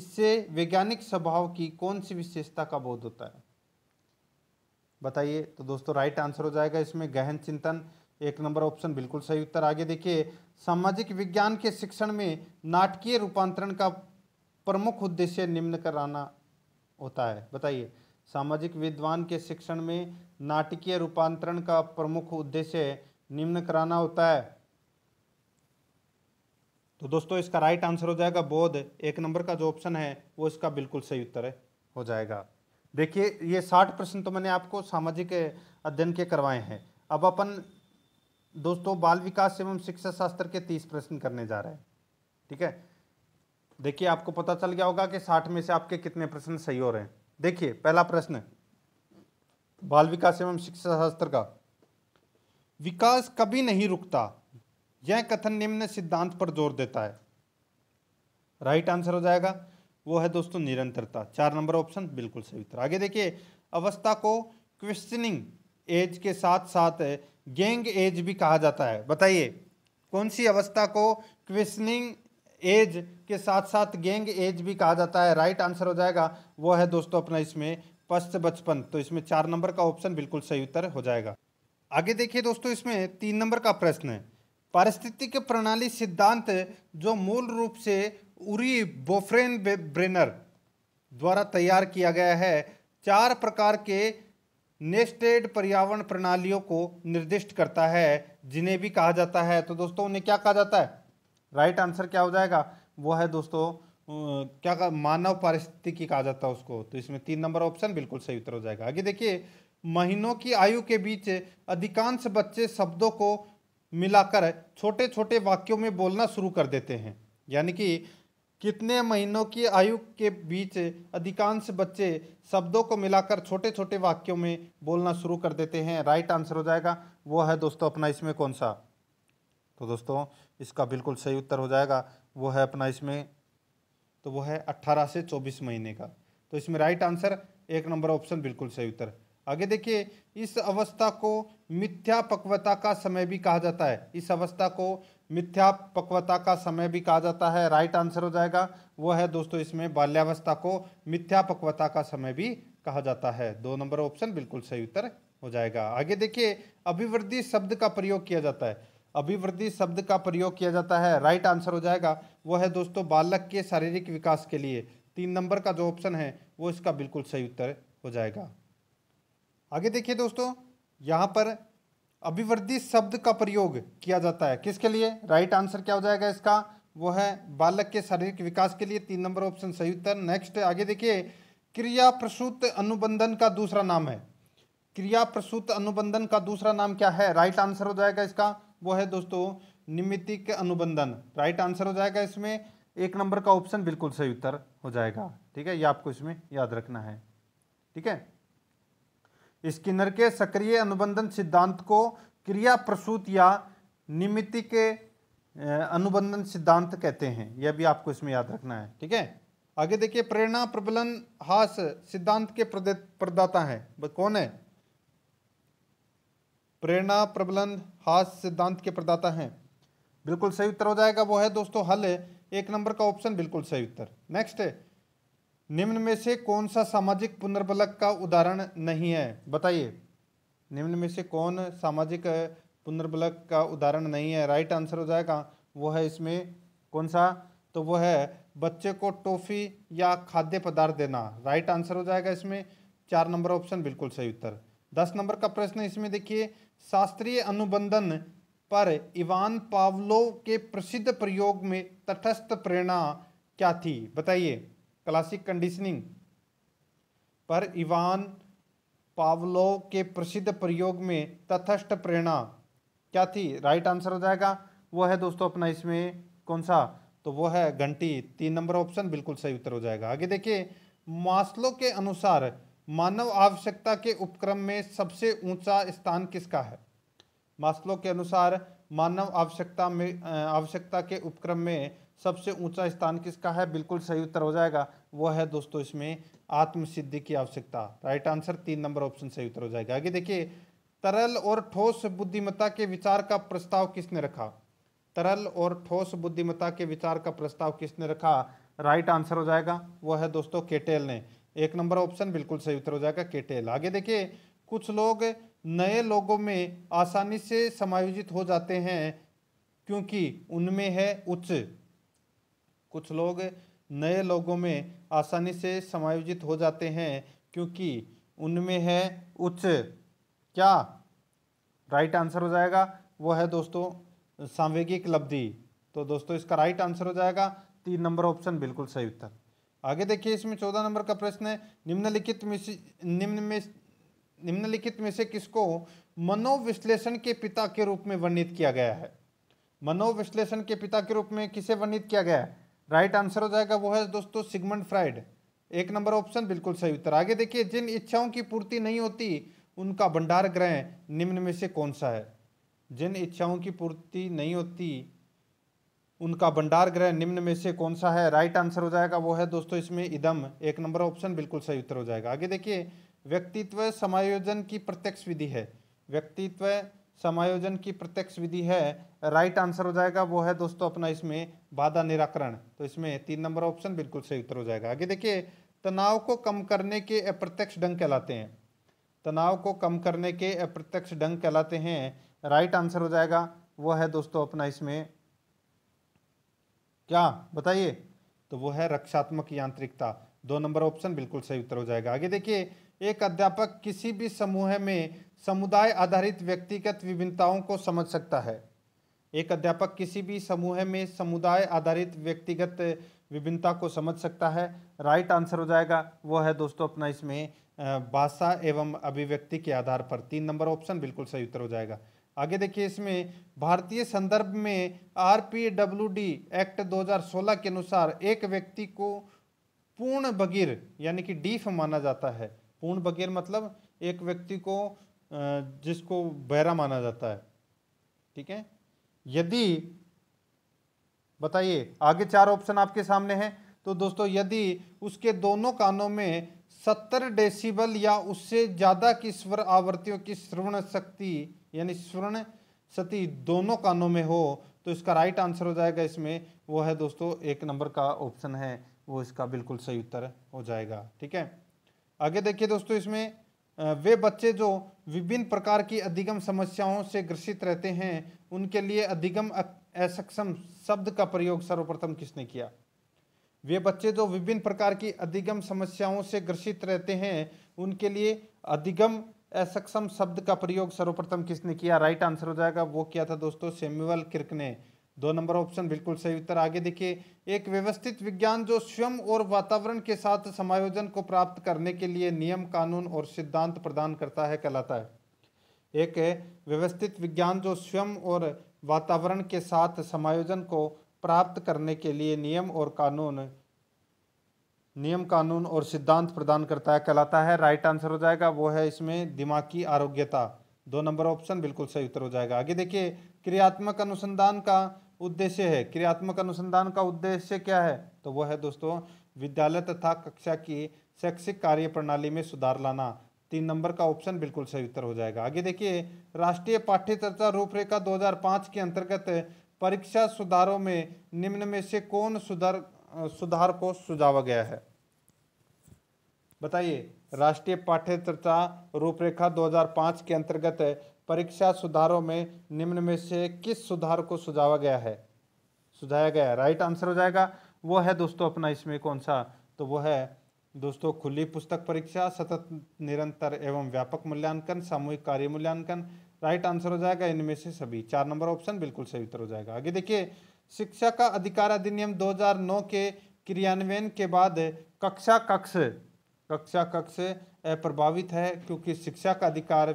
इससे वैज्ञानिक स्वभाव की कौन सी विशेषता का बोध होता है बताइए तो दोस्तों राइट आंसर हो जाएगा इसमें गहन चिंतन एक नंबर ऑप्शन बिल्कुल सही उत्तर आगे देखिए सामाजिक विज्ञान के शिक्षण में नाटकीय रूपांतरण का प्रमुख उद्देश्य निम्न कराना होता है बताइए सामाजिक विद्वान के शिक्षण में नाटकीय रूपांतरण का प्रमुख उद्देश्य निम्न कराना होता है तो दोस्तों इसका राइट आंसर हो जाएगा बोध एक नंबर का जो ऑप्शन है वो इसका बिल्कुल सही उत्तर है हो जाएगा देखिए ये साठ प्रश्न तो मैंने आपको सामाजिक अध्ययन के करवाए हैं अब अपन दोस्तों बाल विकास एवं शिक्षा शास्त्र के तीस प्रश्न करने जा रहे हैं ठीक है देखिए आपको पता चल गया होगा कि साठ में से आपके कितने प्रश्न सही हो रहे हैं देखिए पहला प्रश्न बाल विकास एवं शिक्षा शास्त्र का विकास कभी नहीं रुकता यह कथन निम्न सिद्धांत पर जोर देता है राइट आंसर हो जाएगा वो है दोस्तों निरंतरता चार नंबर ऑप्शन बिल्कुल सही उत्तर आगे देखिए अवस्था को क्वेश्चनिंग एज के साथ साथ गैंग एज भी कहा जाता है बताइए कौन सी अवस्था को क्वेश्चनिंग एज के साथ साथ गैंग एज भी कहा जाता है राइट आंसर हो जाएगा वो है दोस्तों अपना इसमें पश्च बचपन तो इसमें चार नंबर का ऑप्शन बिल्कुल सही उत्तर हो जाएगा आगे देखिए दोस्तों इसमें तीन नंबर का प्रश्न है पारिस्थितिक प्रणाली सिद्धांत जो मूल रूप से उरी बोफ्रेन ब्रेनर द्वारा तैयार किया गया है चार प्रकार के नेस्टेड पर्यावरण प्रणालियों को निर्दिष्ट करता है जिन्हें भी कहा जाता है तो दोस्तों उन्हें क्या कहा जाता है राइट right आंसर क्या हो जाएगा वो है दोस्तों क्या कहा मानव पारिस्थितिकी कहा जाता है उसको तो इसमें तीन नंबर ऑप्शन बिल्कुल सही उत्तर हो जाएगा आगे देखिए महीनों की आयु के बीच अधिकांश बच्चे शब्दों को मिलाकर छोटे छोटे वाक्यों में बोलना शुरू कर देते हैं यानी कि कितने महीनों की आयु के बीच अधिकांश बच्चे शब्दों को मिलाकर छोटे छोटे वाक्यों में बोलना शुरू कर देते हैं राइट आंसर हो जाएगा वो है दोस्तों अपना इसमें कौन सा तो दोस्तों इसका बिल्कुल सही उत्तर हो जाएगा वो है अपना इसमें तो वो है अट्ठारह से चौबीस महीने का तो इसमें राइट आंसर एक नंबर ऑप्शन बिल्कुल सही उत्तर आगे देखिए इस अवस्था को मिथ्या पक्वता का समय भी कहा जाता है इस अवस्था को मिथ्या पक्वता का समय भी कहा जाता है राइट आंसर हो जाएगा वो है दोस्तों इसमें बाल्यावस्था को मिथ्या पक्वता का समय भी कहा जाता है दो नंबर ऑप्शन बिल्कुल सही उत्तर हो जाएगा आगे देखिए अभिवृद्धि शब्द का प्रयोग किया जाता है अभिवृद्धि शब्द का प्रयोग किया जाता है राइट आंसर हो जाएगा वो है दोस्तों बालक के शारीरिक विकास के लिए तीन नंबर का जो ऑप्शन है वो इसका बिल्कुल सही उत्तर हो जाएगा आगे देखिए दोस्तों यहाँ पर अभिवृद्धि शब्द का प्रयोग किया जाता है किसके लिए राइट आंसर क्या हो जाएगा इसका वो है बालक के शारीरिक विकास के लिए तीन नंबर ऑप्शन सही उत्तर नेक्स्ट आगे देखिए क्रिया प्रसूत अनुबंधन का दूसरा नाम है क्रिया प्रसूत अनुबंधन का दूसरा नाम क्या है राइट आंसर हो जाएगा इसका वो है दोस्तों निमितिक अनुबंधन राइट आंसर हो जाएगा इसमें एक नंबर का ऑप्शन बिल्कुल सही उत्तर हो जाएगा ठीक है ये आपको इसमें याद रखना है ठीक है स्किनर के सक्रिय अनुबंधन सिद्धांत को क्रिया प्रसूत या निमित्त के अनुबंधन सिद्धांत कहते हैं यह भी आपको इसमें याद रखना है ठीक है आगे देखिए प्रेरणा प्रबलन हास सिद्धांत के प्रदाता है कौन है प्रेरणा प्रबलन हास सिद्धांत के प्रदाता हैं बिल्कुल सही उत्तर हो जाएगा वो है दोस्तों हल एक नंबर का ऑप्शन बिल्कुल सही उत्तर नेक्स्ट है निम्न में से कौन सा सामाजिक पुनर्बलक का उदाहरण नहीं है बताइए निम्न में से कौन सामाजिक पुनर्बलक का उदाहरण नहीं है राइट आंसर हो जाएगा वो है इसमें कौन सा तो वो है बच्चे को टॉफ़ी या खाद्य पदार्थ देना राइट आंसर हो जाएगा इसमें चार नंबर ऑप्शन बिल्कुल सही उत्तर दस नंबर का प्रश्न इसमें देखिए शास्त्रीय अनुबंधन पर इवान पावलो के प्रसिद्ध प्रयोग में तटस्थ प्रेरणा क्या थी बताइए क्लासिक कंडीशनिंग पर इवान पावलो के प्रसिद्ध प्रयोग में तथस्थ प्रेरणा क्या थी राइट आंसर हो जाएगा वो है दोस्तों अपना इसमें कौन सा तो वो है घंटी तीन नंबर ऑप्शन बिल्कुल सही उत्तर हो जाएगा आगे देखिए मास्लो के अनुसार मानव आवश्यकता के उपक्रम में सबसे ऊंचा स्थान किसका है मास्लो के अनुसार मानव आवश्यकता में आवश्यकता के उपक्रम में सबसे ऊंचा स्थान किसका है बिल्कुल सही उत्तर हो जाएगा वो है दोस्तों इसमें आत्मसिद्धि की आवश्यकता राइट आंसर तीन नंबर ऑप्शन सही उत्तर हो जाएगा आगे देखिए तरल और ठोस बुद्धिमत्ता के विचार का प्रस्ताव किसने रखा तरल और ठोस बुद्धिमत्ता के विचार का प्रस्ताव किसने रखा राइट आंसर हो जाएगा वो है दोस्तों केटेल ने एक नंबर ऑप्शन बिल्कुल सही उत्तर हो जाएगा केटेल आगे देखिए कुछ लोग नए लोगों में आसानी से समायोजित हो जाते हैं क्योंकि उनमें है उच्च कुछ लोग नए लोगों में आसानी से समायोजित हो जाते हैं क्योंकि उनमें है उच्च क्या राइट आंसर हो जाएगा वो है दोस्तों सांवेगिक लब्धि तो दोस्तों इसका राइट आंसर हो जाएगा तीन नंबर ऑप्शन बिल्कुल सही उत्तर आगे देखिए इसमें चौदह नंबर का प्रश्न है निम्नलिखित में से निम्न में निम्नलिखित में से किसको मनोविश्लेषण के पिता के रूप में वर्णित किया गया है मनोविश्लेषण के पिता के रूप में किसे वर्णित किया गया है राइट आंसर हो जाएगा वो है दोस्तों सिगमंड फ्राइड एक नंबर ऑप्शन बिल्कुल सही उत्तर आगे देखिए जिन इच्छाओं की पूर्ति नहीं होती उनका भंडार ग्रह निम्न में से कौन सा है जिन इच्छाओं की पूर्ति नहीं होती उनका भंडार ग्रह निम्न में से कौन सा है राइट आंसर हो जाएगा वो है दोस्तों इसमें इदम एक नंबर ऑप्शन बिल्कुल सही उत्तर हो जाएगा आगे देखिए व्यक्तित्व समायोजन की प्रत्यक्ष विधि है व्यक्तित्व समायोजन की प्रत्यक्ष विधि है राइट आंसर हो जाएगा वो है दोस्तों अपना इसमें बाधा निराकरण तो इसमें तीन नंबर ऑप्शन बिल्कुल सही उत्तर हो जाएगा आगे देखिए तनाव को कम करने के अप्रत्यक्ष ढंग कहलाते हैं तनाव को कम करने के अप्रत्यक्ष ढंग कहलाते हैं राइट आंसर हो जाएगा वो है दोस्तों अपना इसमें क्या बताइए तो वो है रक्षात्मक यांत्रिकता दो नंबर ऑप्शन बिल्कुल सही उत्तर हो जाएगा आगे देखिए एक अध्यापक किसी भी समूह में समुदाय आधारित व्यक्तिगत विभिन्नताओं को समझ सकता है एक अध्यापक किसी भी समूह में समुदाय आधारित व्यक्तिगत विभिन्नता को समझ सकता है राइट आंसर हो जाएगा वो है दोस्तों अपना इसमें भाषा एवं अभिव्यक्ति के आधार पर तीन नंबर ऑप्शन बिल्कुल सही उत्तर हो जाएगा आगे देखिए इसमें भारतीय संदर्भ में R P W D act 2016 के अनुसार एक व्यक्ति को पूर्ण बगीर यानी कि डीफ माना जाता है पूर्ण बगीर मतलब एक व्यक्ति को जिसको बहरा माना जाता है ठीक है यदि बताइए आगे चार ऑप्शन आपके सामने हैं तो दोस्तों यदि उसके दोनों कानों में सत्तर डेसिबल या उससे ज़्यादा की स्वर आवृत्तियों की श्रवण शक्ति यानी स्वर्ण सती दोनों कानों में हो तो इसका राइट आंसर हो जाएगा इसमें वो है दोस्तों एक नंबर का ऑप्शन है वो इसका बिल्कुल सही उत्तर हो जाएगा ठीक है आगे देखिए दोस्तों इसमें वे बच्चे जो विभिन्न प्रकार की अधिगम समस्याओं से ग्रसित रहते हैं उनके लिए अधिगम असक्षम शब्द का प्रयोग सर्वप्रथम किसने किया वे बच्चे जो विभिन्न प्रकार की अधिगम समस्याओं से ग्रसित रहते हैं उनके लिए अधिगम असक्षम शब्द का प्रयोग सर्वप्रथम किसने किया राइट आंसर हो जाएगा वो किया था दोस्तों सेम्युअल किर्क ने दो नंबर ऑप्शन बिल्कुल सही उत्तर आगे देखिए एक व्यवस्थित विज्ञान जो स्वयं और वातावरण के साथ समायोजन को प्राप्त करने के लिए नियम कानून और सिद्धांत प्रदान करता है कहलाता है एक व्यवस्थित विज्ञान जो स्वयं और वातावरण के साथ समायोजन को प्राप्त करने के लिए नियम और कानून नियम कानून और सिद्धांत प्रदान करता है कहलाता है राइट आंसर हो जाएगा वो है इसमें दिमागी आरोग्यता दो नंबर ऑप्शन बिल्कुल सही उत्तर हो जाएगा आगे देखिए क्रियात्मक अनुसंधान का उद्देश्य है क्रियात्मक अनुसंधान का उद्देश्य क्या है तो वह है दोस्तों विद्यालय तथा कक्षा की शैक्षिक कार्य प्रणाली में सुधार लाना तीन नंबर का ऑप्शन बिल्कुल सही उत्तर हो जाएगा आगे देखिए राष्ट्रीय पाठ्यचर्चा रूपरेखा 2005 के अंतर्गत परीक्षा सुधारों में निम्न में से कौन सुधार सुधार को सुझावा गया है बताइए राष्ट्रीय पाठ्यचर्चा रूपरेखा 2005 के अंतर्गत परीक्षा सुधारों में निम्न में से किस सुधार को सुझावा गया है सुझाया गया है राइट आंसर हो जाएगा वो है दोस्तों अपना इसमें कौन सा तो वो है दोस्तों खुली पुस्तक परीक्षा सतत निरंतर एवं व्यापक मूल्यांकन सामूहिक कार्य मूल्यांकन राइट आंसर हो जाएगा इनमें से सभी चार नंबर ऑप्शन बिल्कुल सही उत्तर हो जाएगा आगे देखिए शिक्षा का अधिकार अधिनियम 2009 के क्रियान्वयन के बाद कक्षा कक्ष कक्षा कक्ष अप्रभावित है क्योंकि शिक्षा का अधिकार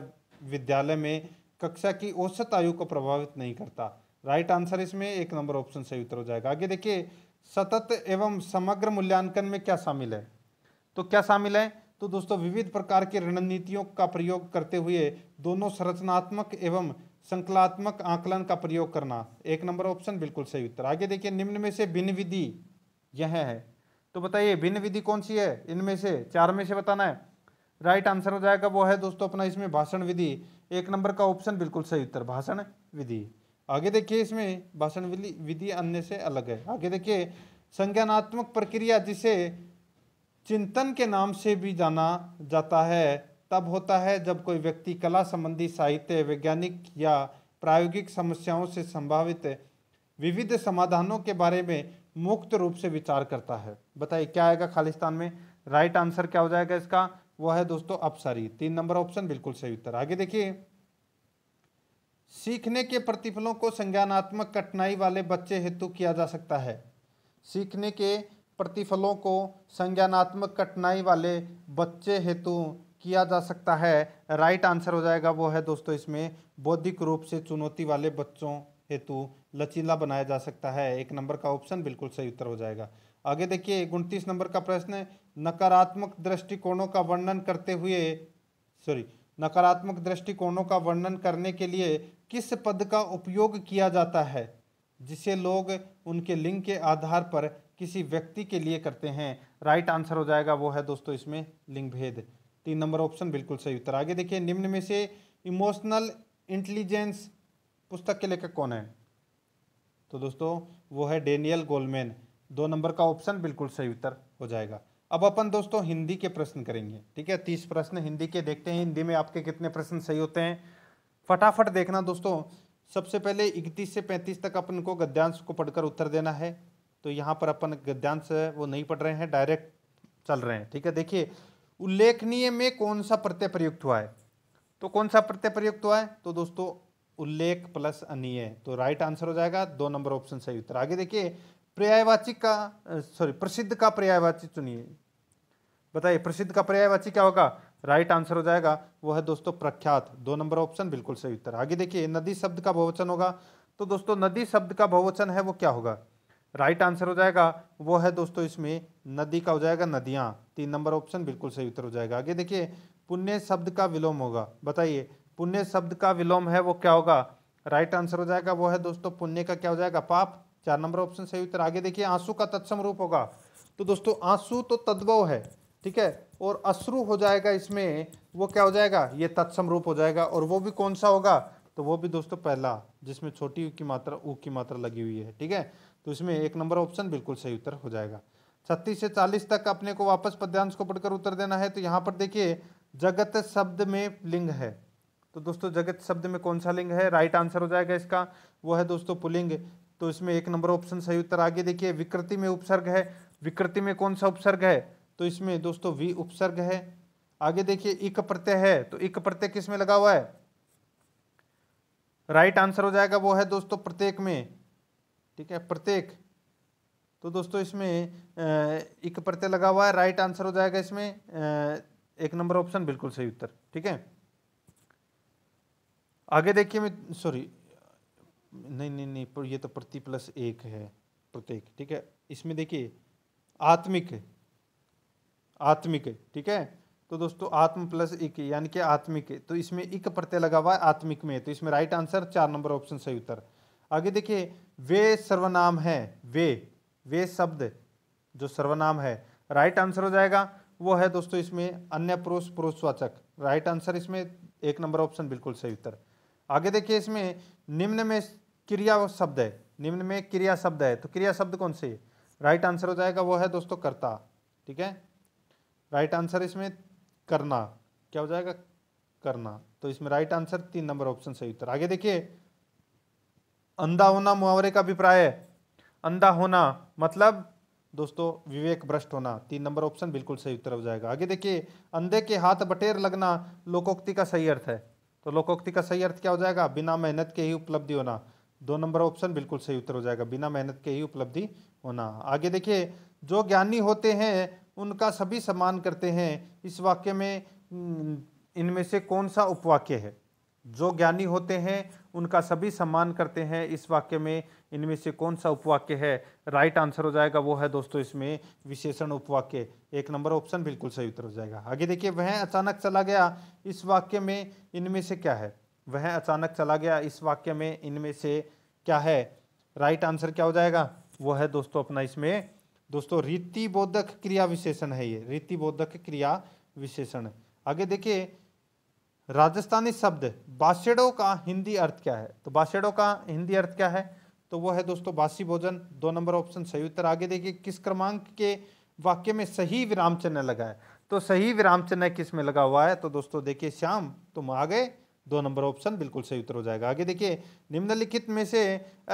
विद्यालय में कक्षा की औसत आयु को प्रभावित नहीं करता राइट आंसर इसमें एक नंबर ऑप्शन सही उत्तर हो जाएगा आगे देखिए सतत एवं समग्र मूल्यांकन में क्या शामिल है तो क्या शामिल है तो दोस्तों विविध प्रकार की रणनीतियों का प्रयोग करते हुए दोनों संरचनात्मक एवं संकलात्मक आकलन का प्रयोग करना एक नंबर ऑप्शन बिल्कुल सही उत्तर आगे देखिए निम्न में से भिन्न विधि यह है तो बताइए भिन्न विधि कौन सी है इनमें से चार में से बताना है राइट आंसर हो जाएगा वो है दोस्तों अपना इसमें भाषण विधि एक नंबर का ऑप्शन बिल्कुल सही उत्तर भाषण विधि आगे देखिए इसमें भाषण विधि अन्य से अलग है आगे देखिए संज्ञानात्मक प्रक्रिया जिसे चिंतन के नाम से भी जाना जाता है तब होता है जब कोई व्यक्ति कला संबंधी साहित्य वैज्ञानिक या प्रायोगिक समस्याओं से संभावित विविध समाधानों के बारे में मुक्त रूप से विचार करता है बताइए क्या आएगा खालिस्तान में राइट आंसर क्या हो जाएगा इसका वो है दोस्तों अपसरी तीन नंबर ऑप्शन बिल्कुल सही उत्तर आगे देखिए सीखने के प्रतिफलों को संज्ञानात्मक कठिनाई वाले बच्चे हेतु किया जा सकता है सीखने के प्रतिफलों को संज्ञानात्मक कठिनाई वाले बच्चे हेतु किया जा सकता है राइट आंसर हो जाएगा वो है दोस्तों इसमें बौद्धिक रूप से चुनौती वाले बच्चों हेतु लचीला बनाया जा सकता है एक नंबर का ऑप्शन बिल्कुल सही उत्तर हो जाएगा आगे देखिए उनतीस नंबर का प्रश्न है नकारात्मक दृष्टिकोणों का वर्णन करते हुए सॉरी नकारात्मक दृष्टिकोणों का वर्णन करने के लिए किस पद का उपयोग किया जाता है जिसे लोग उनके लिंग के आधार पर किसी व्यक्ति के लिए करते हैं राइट आंसर हो जाएगा वो है दोस्तों इसमें लिंग भेद तीन नंबर ऑप्शन बिल्कुल सही उत्तर आगे देखिए निम्न में से इमोशनल इंटेलिजेंस पुस्तक के लेखक कौन है तो दोस्तों वो है डेनियल गोलमैन दो नंबर का ऑप्शन बिल्कुल सही उत्तर हो जाएगा अब अपन दोस्तों हिंदी के प्रश्न करेंगे ठीक है तीस प्रश्न हिंदी के देखते हैं हिंदी में आपके कितने प्रश्न सही होते हैं फटाफट देखना दोस्तों सबसे पहले इकतीस से पैंतीस तक अपन को गद्यांश को पढ़कर उत्तर देना है तो यहाँ पर अपन गद्यांश वो नहीं पढ़ रहे हैं डायरेक्ट चल रहे हैं ठीक है देखिए उल्लेखनीय में कौन सा प्रत्यय प्रयुक्त हुआ है तो कौन सा प्रत्यय प्रयुक्त हुआ है तो दोस्तों उल्लेख प्लस अनिय तो राइट आंसर हो जाएगा दो नंबर ऑप्शन सही उत्तर आगे देखिए पर्यायवाची का सॉरी प्रसिद्ध का पर्यायवाची चुनिए बताइए प्रसिद्ध का पर्यायवाची क्या होगा राइट आंसर हो जाएगा वो है दोस्तों प्रख्यात दो नंबर ऑप्शन बिल्कुल सही उत्तर आगे देखिए नदी शब्द का बहुवचन होगा तो दोस्तों नदी शब्द का बहुवचन है वो क्या होगा राइट आंसर हो जाएगा वो है दोस्तों इसमें नदी का हो जाएगा नदियाँ तीन नंबर ऑप्शन बिल्कुल सही उत्तर हो जाएगा आगे देखिए पुण्य शब्द का विलोम होगा बताइए पुण्य शब्द का विलोम है वो क्या होगा राइट आंसर हो जाएगा वो है दोस्तों पुण्य का क्या हो जाएगा पाप चार नंबर ऑप्शन सही उत्तर आगे देखिए आंसू का तत्सम रूप होगा तो दोस्तों आंसू तो तद्भव है ठीक है और अश्रु हो जाएगा इसमें वो क्या हो जाएगा ये तत्सम रूप हो जाएगा और वो भी कौन सा होगा तो वो भी दोस्तों पहला जिसमें छोटी ऊ की मात्रा ऊ की मात्रा लगी हुई है ठीक है तो इसमें एक नंबर ऑप्शन बिल्कुल सही उत्तर हो जाएगा छत्तीस से चालीस तक अपने को वापस पद्यांश को पढ़कर उत्तर देना है तो यहाँ पर देखिए जगत शब्द में लिंग है तो दोस्तों जगत शब्द में कौन सा लिंग है राइट आंसर हो जाएगा इसका वो है दोस्तों पुलिंग तो इसमें एक नंबर ऑप्शन सही उत्तर आगे देखिए विकृति में उपसर्ग है विकृति में कौन सा उपसर्ग है तो इसमें दोस्तों वी उपसर्ग है आगे देखिए इक प्रत्यय है तो इक प्रत्यय किस में लगा हुआ है राइट आंसर हो जाएगा वो है दोस्तों प्रत्येक में ठीक है प्रत्येक तो दोस्तों इसमें एक प्रत्यय लगा हुआ है राइट आंसर हो जाएगा इसमें एक नंबर ऑप्शन बिल्कुल सही उत्तर ठीक है आगे देखिए मैं सॉरी नहीं नहीं नहीं पर ये तो प्रति प्लस एक है प्रत्येक ठीक है इसमें देखिए आत्मिक आत्मिक ठीक है तो दोस्तों आत्म प्लस एक यानी कि आत्मिक तो इसमें एक प्रत्यय लगा हुआ है आत्मिक में तो इसमें राइट आंसर चार नंबर ऑप्शन सही उत्तर आगे देखिए वे सर्वनाम है वे वे शब्द जो सर्वनाम है राइट आंसर हो जाएगा वो है दोस्तों इसमें अन्य पुरुष पुरुषवाचक राइट आंसर इसमें एक नंबर ऑप्शन बिल्कुल सही उत्तर आगे देखिए इसमें निम्न में क्रिया शब्द है निम्न में क्रिया शब्द है तो क्रिया शब्द कौन सी राइट आंसर हो जाएगा वो है दोस्तों कर्ता ठीक है राइट आंसर इसमें करना क्या हो जाएगा करना तो इसमें राइट आंसर तीन नंबर ऑप्शन सही उत्तर आगे देखिए अंधा होना मुहावरे का अभिप्राय है अंधा होना मतलब दोस्तों विवेक भ्रष्ट होना तीन नंबर ऑप्शन बिल्कुल सही उत्तर हो जाएगा आगे देखिए अंधे के हाथ बटेर लगना लोकोक्ति का सही अर्थ है तो लोकोक्ति का सही अर्थ क्या हो जाएगा बिना मेहनत के ही उपलब्धि होना दो नंबर ऑप्शन बिल्कुल सही उत्तर हो जाएगा बिना मेहनत के ही उपलब्धि होना आगे देखिए जो ज्ञानी होते हैं उनका सभी सम्मान करते हैं इस वाक्य में इनमें से कौन सा उपवाक्य है जो ज्ञानी होते हैं उनका सभी सम्मान करते हैं इस वाक्य में इनमें से कौन सा उपवाक्य है राइट आंसर हो जाएगा वो है दोस्तों इसमें विशेषण उपवाक्य एक नंबर ऑप्शन बिल्कुल सही उत्तर हो जाएगा आगे देखिए वह अचानक चला गया इस वाक्य में इनमें से क्या है वह अचानक चला गया इस वाक्य में इनमें से क्या है राइट आंसर क्या हो जाएगा वो है दोस्तों अपना इसमें दोस्तों रीति बोधक क्रिया विशेषण है ये रीति बोधक क्रिया विशेषण आगे देखिए राजस्थानी शब्द बासेड़ों का हिंदी अर्थ क्या है तो बासेड़ों का हिंदी अर्थ क्या है तो वो है दोस्तों बासी भोजन दो नंबर ऑप्शन सही उत्तर आगे देखिए किस क्रमांक के वाक्य में सही विराम चिन्ह लगा है तो सही विराम चिन्ह किस में लगा हुआ है तो दोस्तों देखिए श्याम तुम आ गए दो नंबर ऑप्शन बिल्कुल सही उत्तर हो जाएगा आगे देखिए निम्नलिखित में से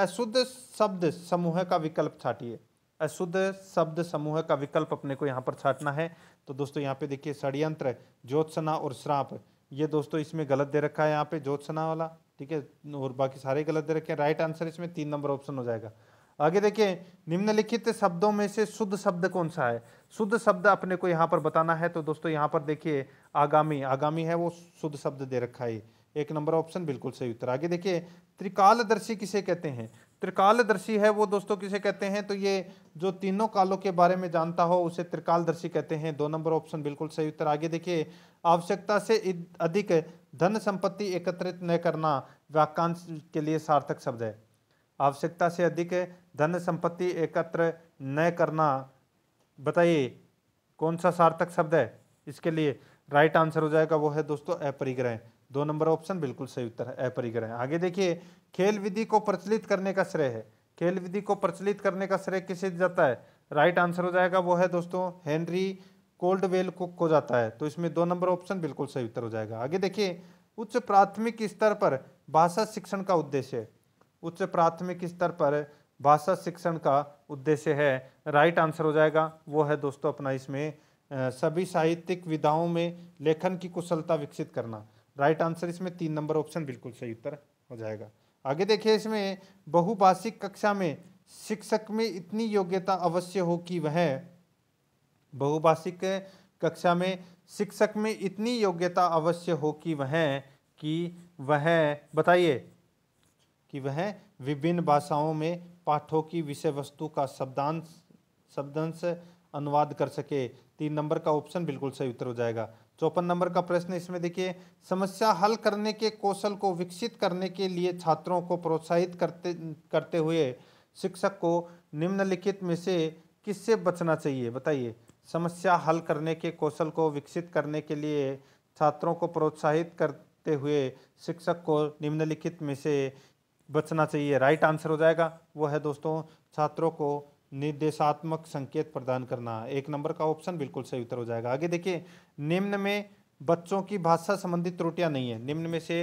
अशुद्ध शब्द समूह का विकल्प छाटिए अशुद्ध शब्द समूह का विकल्प अपने को यहाँ पर छाटना है तो दोस्तों यहाँ पे देखिए षड्यंत्र ज्योत्सना और श्राप ये दोस्तों इसमें गलत दे रखा है यहाँ पे ज्योत्सना वाला ठीक है और बाकी सारे गलत दे रखे हैं राइट आंसर इसमें तीन नंबर ऑप्शन हो जाएगा आगे देखिए निम्नलिखित शब्दों में से शुद्ध शब्द कौन सा है शुद्ध शब्द अपने को यहाँ पर बताना है तो दोस्तों यहाँ पर देखिए आगामी आगामी है वो शुद्ध शब्द दे रखा है एक नंबर ऑप्शन बिल्कुल सही उत्तर आगे देखिए त्रिकालदर्शी किसे कहते हैं त्रिकालदर्शी है वो दोस्तों किसे कहते हैं तो ये जो तीनों कालों के बारे में जानता हो उसे त्रिकालदर्शी कहते हैं दो नंबर ऑप्शन बिल्कुल सही उत्तर आगे देखिए आवश्यकता से अधिक धन संपत्ति एकत्रित न करना वाक्यांश के लिए सार्थक शब्द है आवश्यकता से अधिक धन संपत्ति एकत्र न करना बताइए कौन सा सार्थक शब्द है इसके लिए राइट आंसर हो जाएगा वो है दोस्तों अपरिग्रह दो नंबर ऑप्शन बिल्कुल सही उत्तर है अपरिग्रह आगे देखिए खेल विधि को प्रचलित करने का श्रेय है खेल विधि को प्रचलित करने का श्रेय किसे जाता है राइट आंसर हो जाएगा वो है दोस्तों हेनरी कोल्डवेल कुक को जाता है तो इसमें दो नंबर ऑप्शन बिल्कुल सही उत्तर हो जाएगा आगे देखिए उच्च प्राथमिक स्तर पर भाषा शिक्षण का उद्देश्य उच्च प्राथमिक स्तर पर भाषा शिक्षण का उद्देश्य है राइट आंसर हो जाएगा वो है दोस्तों अपना इसमें सभी साहित्यिक विधाओं में लेखन की कुशलता विकसित करना राइट आंसर इसमें तीन नंबर ऑप्शन बिल्कुल सही उत्तर हो जाएगा आगे देखिए इसमें बहुभाषिक कक्षा में शिक्षक में इतनी योग्यता अवश्य हो कि वह बहुभाषिक कक्षा में शिक्षक में इतनी योग्यता अवश्य हो कि वह कि वह बताइए कि वह विभिन्न भाषाओं में पाठों की विषय वस्तु का शब्दांश शब्दांश अनुवाद कर सके तीन नंबर का ऑप्शन बिल्कुल सही उत्तर हो जाएगा चौपन नंबर का प्रश्न इसमें देखिए समस्या हल करने के कौशल को विकसित करने के लिए छात्रों को प्रोत्साहित करते करते हुए शिक्षक को निम्नलिखित में से किससे बचना चाहिए बताइए समस्या हल करने के कौशल को विकसित करने के लिए छात्रों को प्रोत्साहित करते हुए शिक्षक को निम्नलिखित में से बचना चाहिए राइट आंसर हो जाएगा वो है दोस्तों छात्रों को निर्देशात्मक संकेत प्रदान करना एक नंबर का ऑप्शन बिल्कुल सही उत्तर हो जाएगा आगे देखिए निम्न में बच्चों की भाषा संबंधित त्रुटियां नहीं है निम्न में से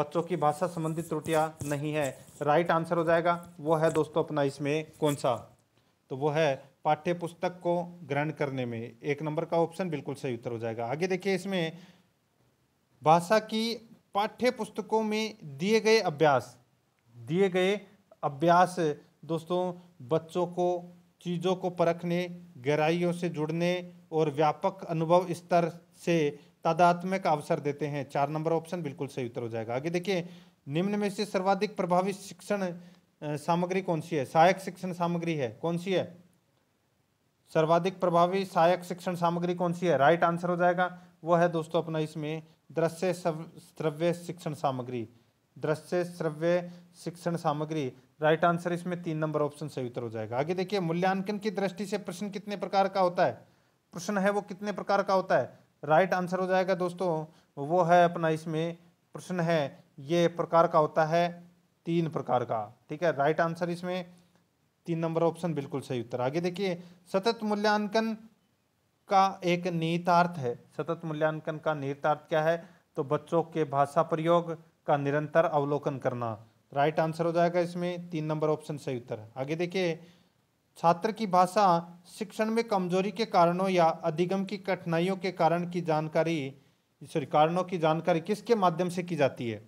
बच्चों की भाषा संबंधित त्रुटियां नहीं है राइट आंसर हो जाएगा वो है दोस्तों अपना इसमें कौन सा तो वो है पाठ्य पुस्तक को ग्रहण करने में एक नंबर का ऑप्शन बिल्कुल सही उत्तर हो जाएगा आगे देखिए इसमें भाषा की पाठ्य पुस्तकों में दिए गए अभ्यास दिए गए अभ्यास दोस्तों बच्चों को चीज़ों को परखने गहराइयों से जुड़ने और व्यापक अनुभव स्तर से तादात्मक अवसर देते हैं चार नंबर ऑप्शन बिल्कुल सही उत्तर हो जाएगा आगे देखिए निम्न में से सर्वाधिक प्रभावी शिक्षण सामग्री कौन सी है सहायक शिक्षण सामग्री है कौन सी है सर्वाधिक प्रभावी सहायक शिक्षण सामग्री कौन सी है राइट आंसर हो जाएगा वह है दोस्तों अपना इसमें दृश्य श्रव्य शिक्षण सामग्री दृश्य श्रव्य शिक्षण सामग्री राइट आंसर इसमें तीन नंबर ऑप्शन सही उत्तर हो जाएगा आगे देखिए मूल्यांकन की दृष्टि से प्रश्न कितने प्रकार का होता है प्रश्न है वो कितने प्रकार का होता है राइट आंसर हो जाएगा दोस्तों वो है अपना इसमें प्रश्न है ये प्रकार का होता है तीन प्रकार का ठीक है राइट आंसर इसमें तीन नंबर ऑप्शन बिल्कुल सही उत्तर आगे देखिए सतत मूल्यांकन का एक निहितार्थ है सतत मूल्यांकन का निहितार्थ क्या है तो बच्चों के भाषा प्रयोग का निरंतर अवलोकन करना राइट आंसर हो जाएगा इसमें तीन नंबर ऑप्शन सही उत्तर आगे देखिए छात्र की भाषा शिक्षण में कमजोरी के कारणों या अधिगम की कठिनाइयों के कारण की जानकारी सॉरी कारणों की जानकारी किसके माध्यम से की जाती है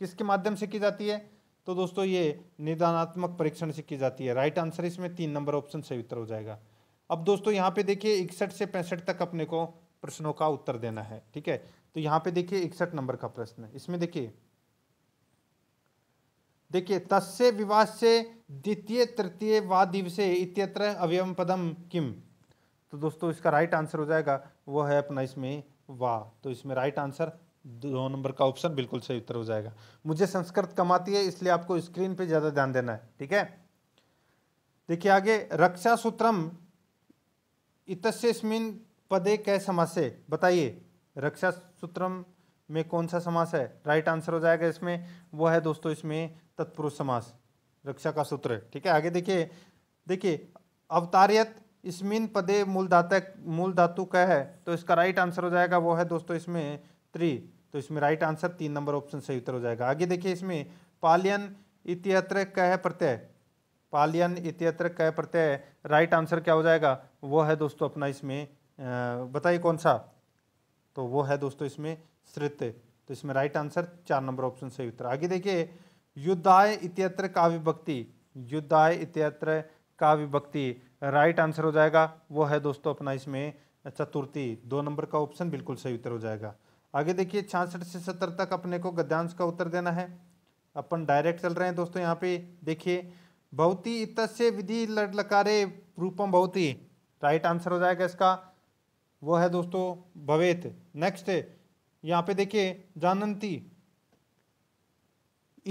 किसके माध्यम से की जाती है तो दोस्तों ये निदानात्मक परीक्षण से की जाती है राइट आंसर इसमें तीन नंबर ऑप्शन सही उत्तर हो जाएगा अब दोस्तों यहाँ पे देखिए इकसठ से पैंसठ तक अपने को प्रश्नों का उत्तर देना है ठीक है तो यहाँ पे देखिए इकसठ नंबर का प्रश्न इसमें देखिए देखिए तस्य से द्वितीय तृतीय वा दिवसे इत्यत्र अवयम पदम किम तो दोस्तों इसका राइट आंसर हो जाएगा वो है अपना इसमें वा तो इसमें राइट आंसर दो नंबर का ऑप्शन बिल्कुल सही उत्तर हो जाएगा मुझे संस्कृत कम आती है इसलिए आपको स्क्रीन पे ज़्यादा ध्यान देना है ठीक है देखिए आगे रक्षा सूत्रम इतस्मिन पदे कै समास बताइए रक्षा सूत्रम में कौन सा समास है राइट आंसर हो जाएगा इसमें वो है दोस्तों इसमें तत्पुरुष समास रक्षा का सूत्र है ठीक है आगे देखिए देखिए अवतारियत इसमिन पदे मूल मूल धातु का है तो इसका राइट आंसर हो जाएगा वो है दोस्तों इसमें त्रि तो इसमें राइट आंसर तीन नंबर ऑप्शन सही उत्तर हो जाएगा आगे देखिए इसमें पालियन इतियत्र कह प्रत्यय पालियन इतियत्र कह प्रत्यय राइट आंसर क्या हो जाएगा वो है दोस्तों अपना इसमें बताइए कौन सा तो वो है दोस्तों इसमें श्रित तो इसमें राइट आंसर चार नंबर ऑप्शन सही उत्तर आगे देखिए युद्धाय इत्यत्र का विभक्ति युद्धाय इत्यत्र का विभक्ति राइट आंसर हो जाएगा वो है दोस्तों अपना इसमें चतुर्थी दो नंबर का ऑप्शन बिल्कुल सही उत्तर हो जाएगा आगे देखिए छियासठ से सत्तर तक अपने को गद्यांश का उत्तर देना है अपन डायरेक्ट चल रहे हैं दोस्तों यहाँ पे देखिए भौती इतस्य विधि लकारे रूपम भौती राइट आंसर हो जाएगा इसका वो है दोस्तों भवेत नेक्स्ट यहाँ पे देखिए जानंती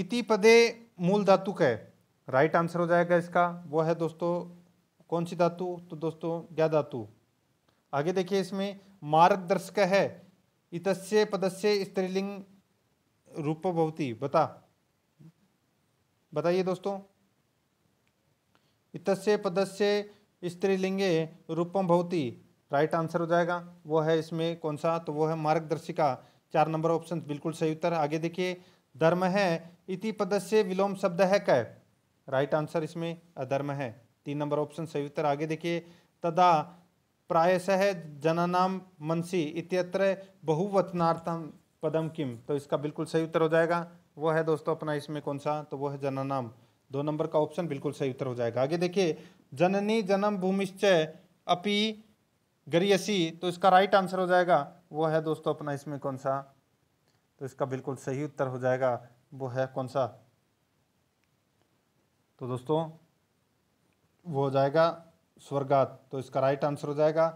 इति पदे मूल धातु है राइट आंसर हो जाएगा इसका वो है दोस्तों कौन सी धातु तो दोस्तों क्या धातु आगे देखिए इसमें मार्गदर्शक है इतस्य पदस्य स्त्रीलिंग रूप भवती बता बताइए दोस्तों इतस्य पदस्य स्त्रीलिंगे रूपम भवती राइट आंसर हो जाएगा वो है इसमें कौन सा तो वो है मार्गदर्शिका चार नंबर ऑप्शन बिल्कुल सही उत्तर आगे देखिए धर्म है इति पद से विलोम शब्द है कै राइट आंसर इसमें अधर्म है तीन नंबर ऑप्शन सही उत्तर आगे देखिए तदा प्रायशः जनानाम मनसी इत्यत्र बहुवचनार्थम पदम किम तो इसका बिल्कुल सही उत्तर हो जाएगा वो है दोस्तों अपना इसमें कौन सा तो वो है जननाम दो नंबर का ऑप्शन बिल्कुल सही उत्तर हो जाएगा आगे देखिए जननी जन्म भूमिश्चय अपी गरियसी तो इसका राइट आंसर हो जाएगा वो है दोस्तों अपना इसमें कौन सा तो इसका बिल्कुल सही उत्तर हो जाएगा वो है कौन सा तो दोस्तों वो हो जाएगा स्वर्गात तो इसका राइट आंसर हो जाएगा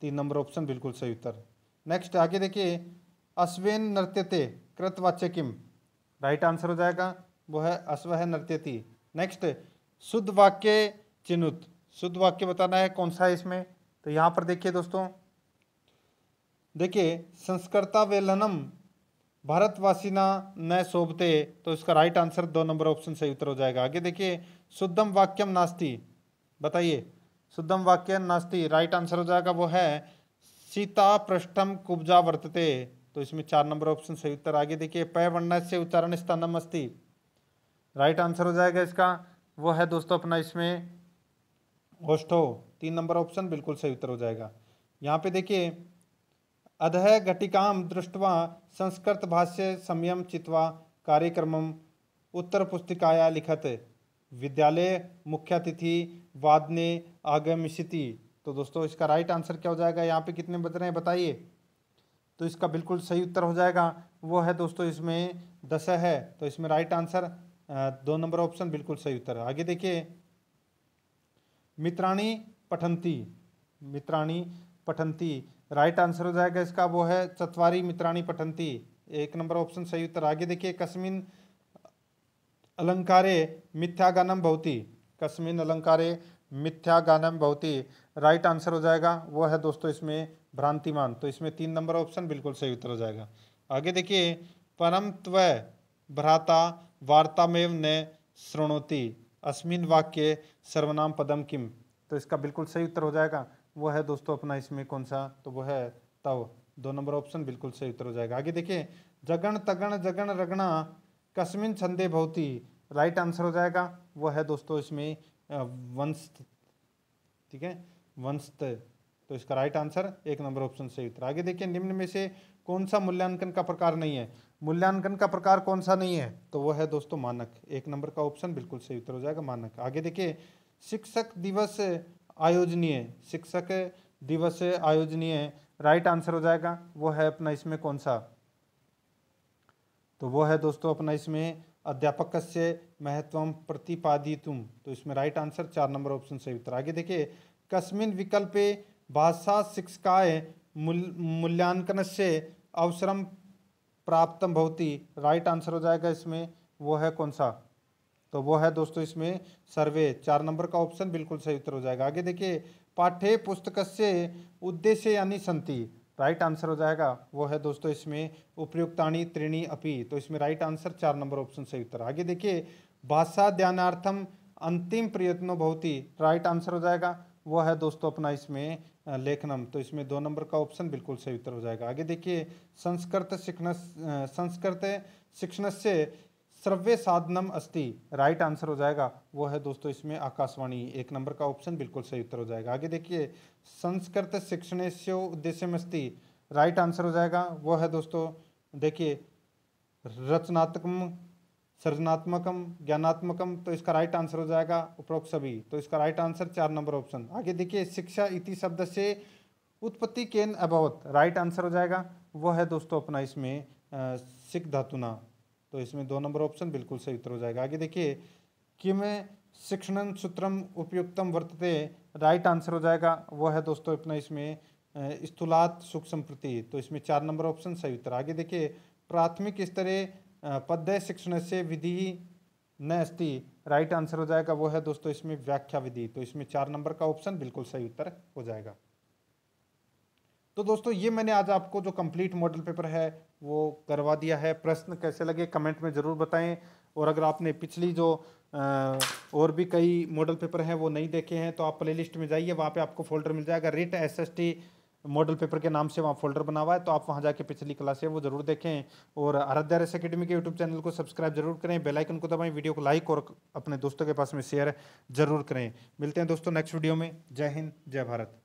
तीन नंबर ऑप्शन बिल्कुल सही उत्तर नेक्स्ट आगे देखिए अश्वेन नृत्यते कृतवाच्य किम राइट आंसर हो जाएगा वो है अश्व है नृत्यति नेक्स्ट शुद्ध वाक्य चिन्हुत शुद्ध वाक्य बताना है कौन सा है इसमें तो यहाँ पर देखिए दोस्तों देखिए संस्कृता वेलनम भारतवासीना न सोबते तो इसका राइट आंसर दो नंबर ऑप्शन सही उत्तर हो जाएगा आगे देखिए शुद्धम वाक्यम नास्ति बताइए शुद्धम वाक्य नास्ति राइट आंसर हो जाएगा वो है सीता पृष्ठम कुब्जा वर्तते तो इसमें चार नंबर ऑप्शन सही उत्तर आगे देखिए पय वर्ण से उच्चारण स्थानम अस्ति राइट आंसर हो जाएगा इसका वो है दोस्तों अपना इसमें ओष्ठो तीन नंबर ऑप्शन बिल्कुल सही उत्तर हो जाएगा यहाँ पे देखिए घटिका घटिकां संस्कृत भाष्य संयम चित्वा कार्यक्रम उत्तरपुस्तिकाया लिखत विद्यालय मुख्यातिथि वादने आगमिशिति तो दोस्तों इसका राइट आंसर क्या हो जाएगा यहाँ पे कितने बज रहे हैं बताइए तो इसका बिल्कुल सही उत्तर हो जाएगा वो है दोस्तों इसमें दस है तो इसमें राइट आंसर दो नंबर ऑप्शन बिल्कुल सही उत्तर है आगे देखिए मित्राणी पठंती मित्राणी पठंती राइट आंसर हो जाएगा इसका वो है चतवारी मित्राणी पठंती एक नंबर ऑप्शन सही उत्तर आगे देखिए कस्मिन अलंकारे मिथ्यागानम भवती कस्मिन अलंकारे मिथ्यागानम भवती राइट आंसर हो जाएगा वो है दोस्तों इसमें भ्रांतिमान तो इसमें तीन नंबर ऑप्शन बिल्कुल सही उत्तर हो जाएगा आगे देखिए परम त्व भ्राता वार्तामेव ने श्रृणोती अस्मिन वाक्य सर्वनाम पदम किम तो इसका बिल्कुल सही उत्तर हो जाएगा वो है दोस्तों अपना इसमें कौन सा तो वो है तव दो नंबर ऑप्शन बिल्कुल सही उत्तर हो जाएगा आगे देखिए जगण तगण जगण रगणा कश्मीन छंदे भवती राइट आंसर हो जाएगा वो है दोस्तों इसमें वंश ठीक है वंश तो इसका राइट आंसर एक नंबर ऑप्शन सही उत्तर आगे देखिए निम्न में से कौन सा मूल्यांकन का प्रकार नहीं है मूल्यांकन का प्रकार कौन सा नहीं है तो वो है दोस्तों मानक एक नंबर का ऑप्शन बिल्कुल सही उत्तर हो जाएगा मानक आगे देखिए शिक्षक दिवस आयोजनीय शिक्षक दिवस आयोजनीय राइट आंसर हो जाएगा वो है अपना इसमें कौन सा तो वो है दोस्तों अपना इसमें अध्यापक से महत्व प्रतिपादितुम तो इसमें राइट आंसर चार नंबर ऑप्शन सही उत्तर आगे देखिए कस्मिन विकल्पे भाषा शिक्षकाय मूल्यांकन से अवसरम प्राप्त भवती राइट आंसर हो जाएगा इसमें वो है कौन सा तो वो है दोस्तों इसमें सर्वे चार नंबर का ऑप्शन बिल्कुल सही उत्तर हो जाएगा आगे देखिए पाठ्य पुस्तक से उद्देश्य यानी संति राइट आंसर हो जाएगा वो है दोस्तों इसमें उपयुक्ताणी त्रिणी अपी तो इसमें राइट आंसर चार नंबर ऑप्शन सही उत्तर आगे देखिए भाषा ध्यानार्थम अंतिम प्रयत्नो भवती राइट आंसर हो जाएगा वो है दोस्तों अपना इसमें लेखनम तो इसमें दो नंबर का ऑप्शन बिल्कुल सही उत्तर हो जाएगा आगे देखिए संस्कृत शिक्षण संस्कृत शिक्षण से सर्वे साधनम अस्ति राइट आंसर हो जाएगा वो है दोस्तों इसमें आकाशवाणी एक नंबर का ऑप्शन बिल्कुल सही उत्तर हो जाएगा आगे देखिए संस्कृत शिक्षणेश्यो उद्देश्यम अस्ति राइट आंसर हो जाएगा वो है दोस्तों देखिए रचनात्मकम सृजनात्मकम ज्ञानात्मकम तो इसका राइट आंसर हो जाएगा उपरोक्त सभी तो इसका राइट आंसर चार नंबर ऑप्शन आगे देखिए शिक्षा इति शब्द से उत्पत्ति केन अबाउट राइट आंसर हो जाएगा वो है दोस्तों अपना इसमें सिख धातुना तो इसमें दो नंबर ऑप्शन बिल्कुल सही उत्तर हो जाएगा आगे देखिए किम शिक्षण सूत्रम उपयुक्तम वर्तते राइट आंसर हो जाएगा वो है दोस्तों अपना इसमें स्थूलात सूक्ष्म प्रति तो इसमें चार नंबर ऑप्शन सही उत्तर आगे देखिए प्राथमिक स्तरे पद्य शिक्षण से विधि न अस्ती राइट आंसर हो जाएगा वो है दोस्तों इसमें व्याख्या विधि तो इसमें चार नंबर का ऑप्शन बिल्कुल सही उत्तर हो जाएगा तो दोस्तों ये मैंने आज आपको जो कंप्लीट मॉडल पेपर है वो करवा दिया है प्रश्न कैसे लगे कमेंट में ज़रूर बताएं और अगर आपने पिछली जो आ, और भी कई मॉडल पेपर हैं वो नहीं देखे हैं तो आप प्लेलिस्ट में जाइए वहाँ पे आपको फोल्डर मिल जाएगा रिट एसएसटी मॉडल पेपर के नाम से वहाँ फोल्डर बना हुआ है तो आप वहाँ जाके पिछली क्लास है वो जरूर देखें और आराध्या रेस अकेडमी के यूट्यूब चैनल को सब्सक्राइब जरूर करें बेल आइकन को दबाएं वीडियो को लाइक और अपने दोस्तों के पास में शेयर जरूर करें मिलते हैं दोस्तों नेक्स्ट वीडियो में जय हिंद जय भारत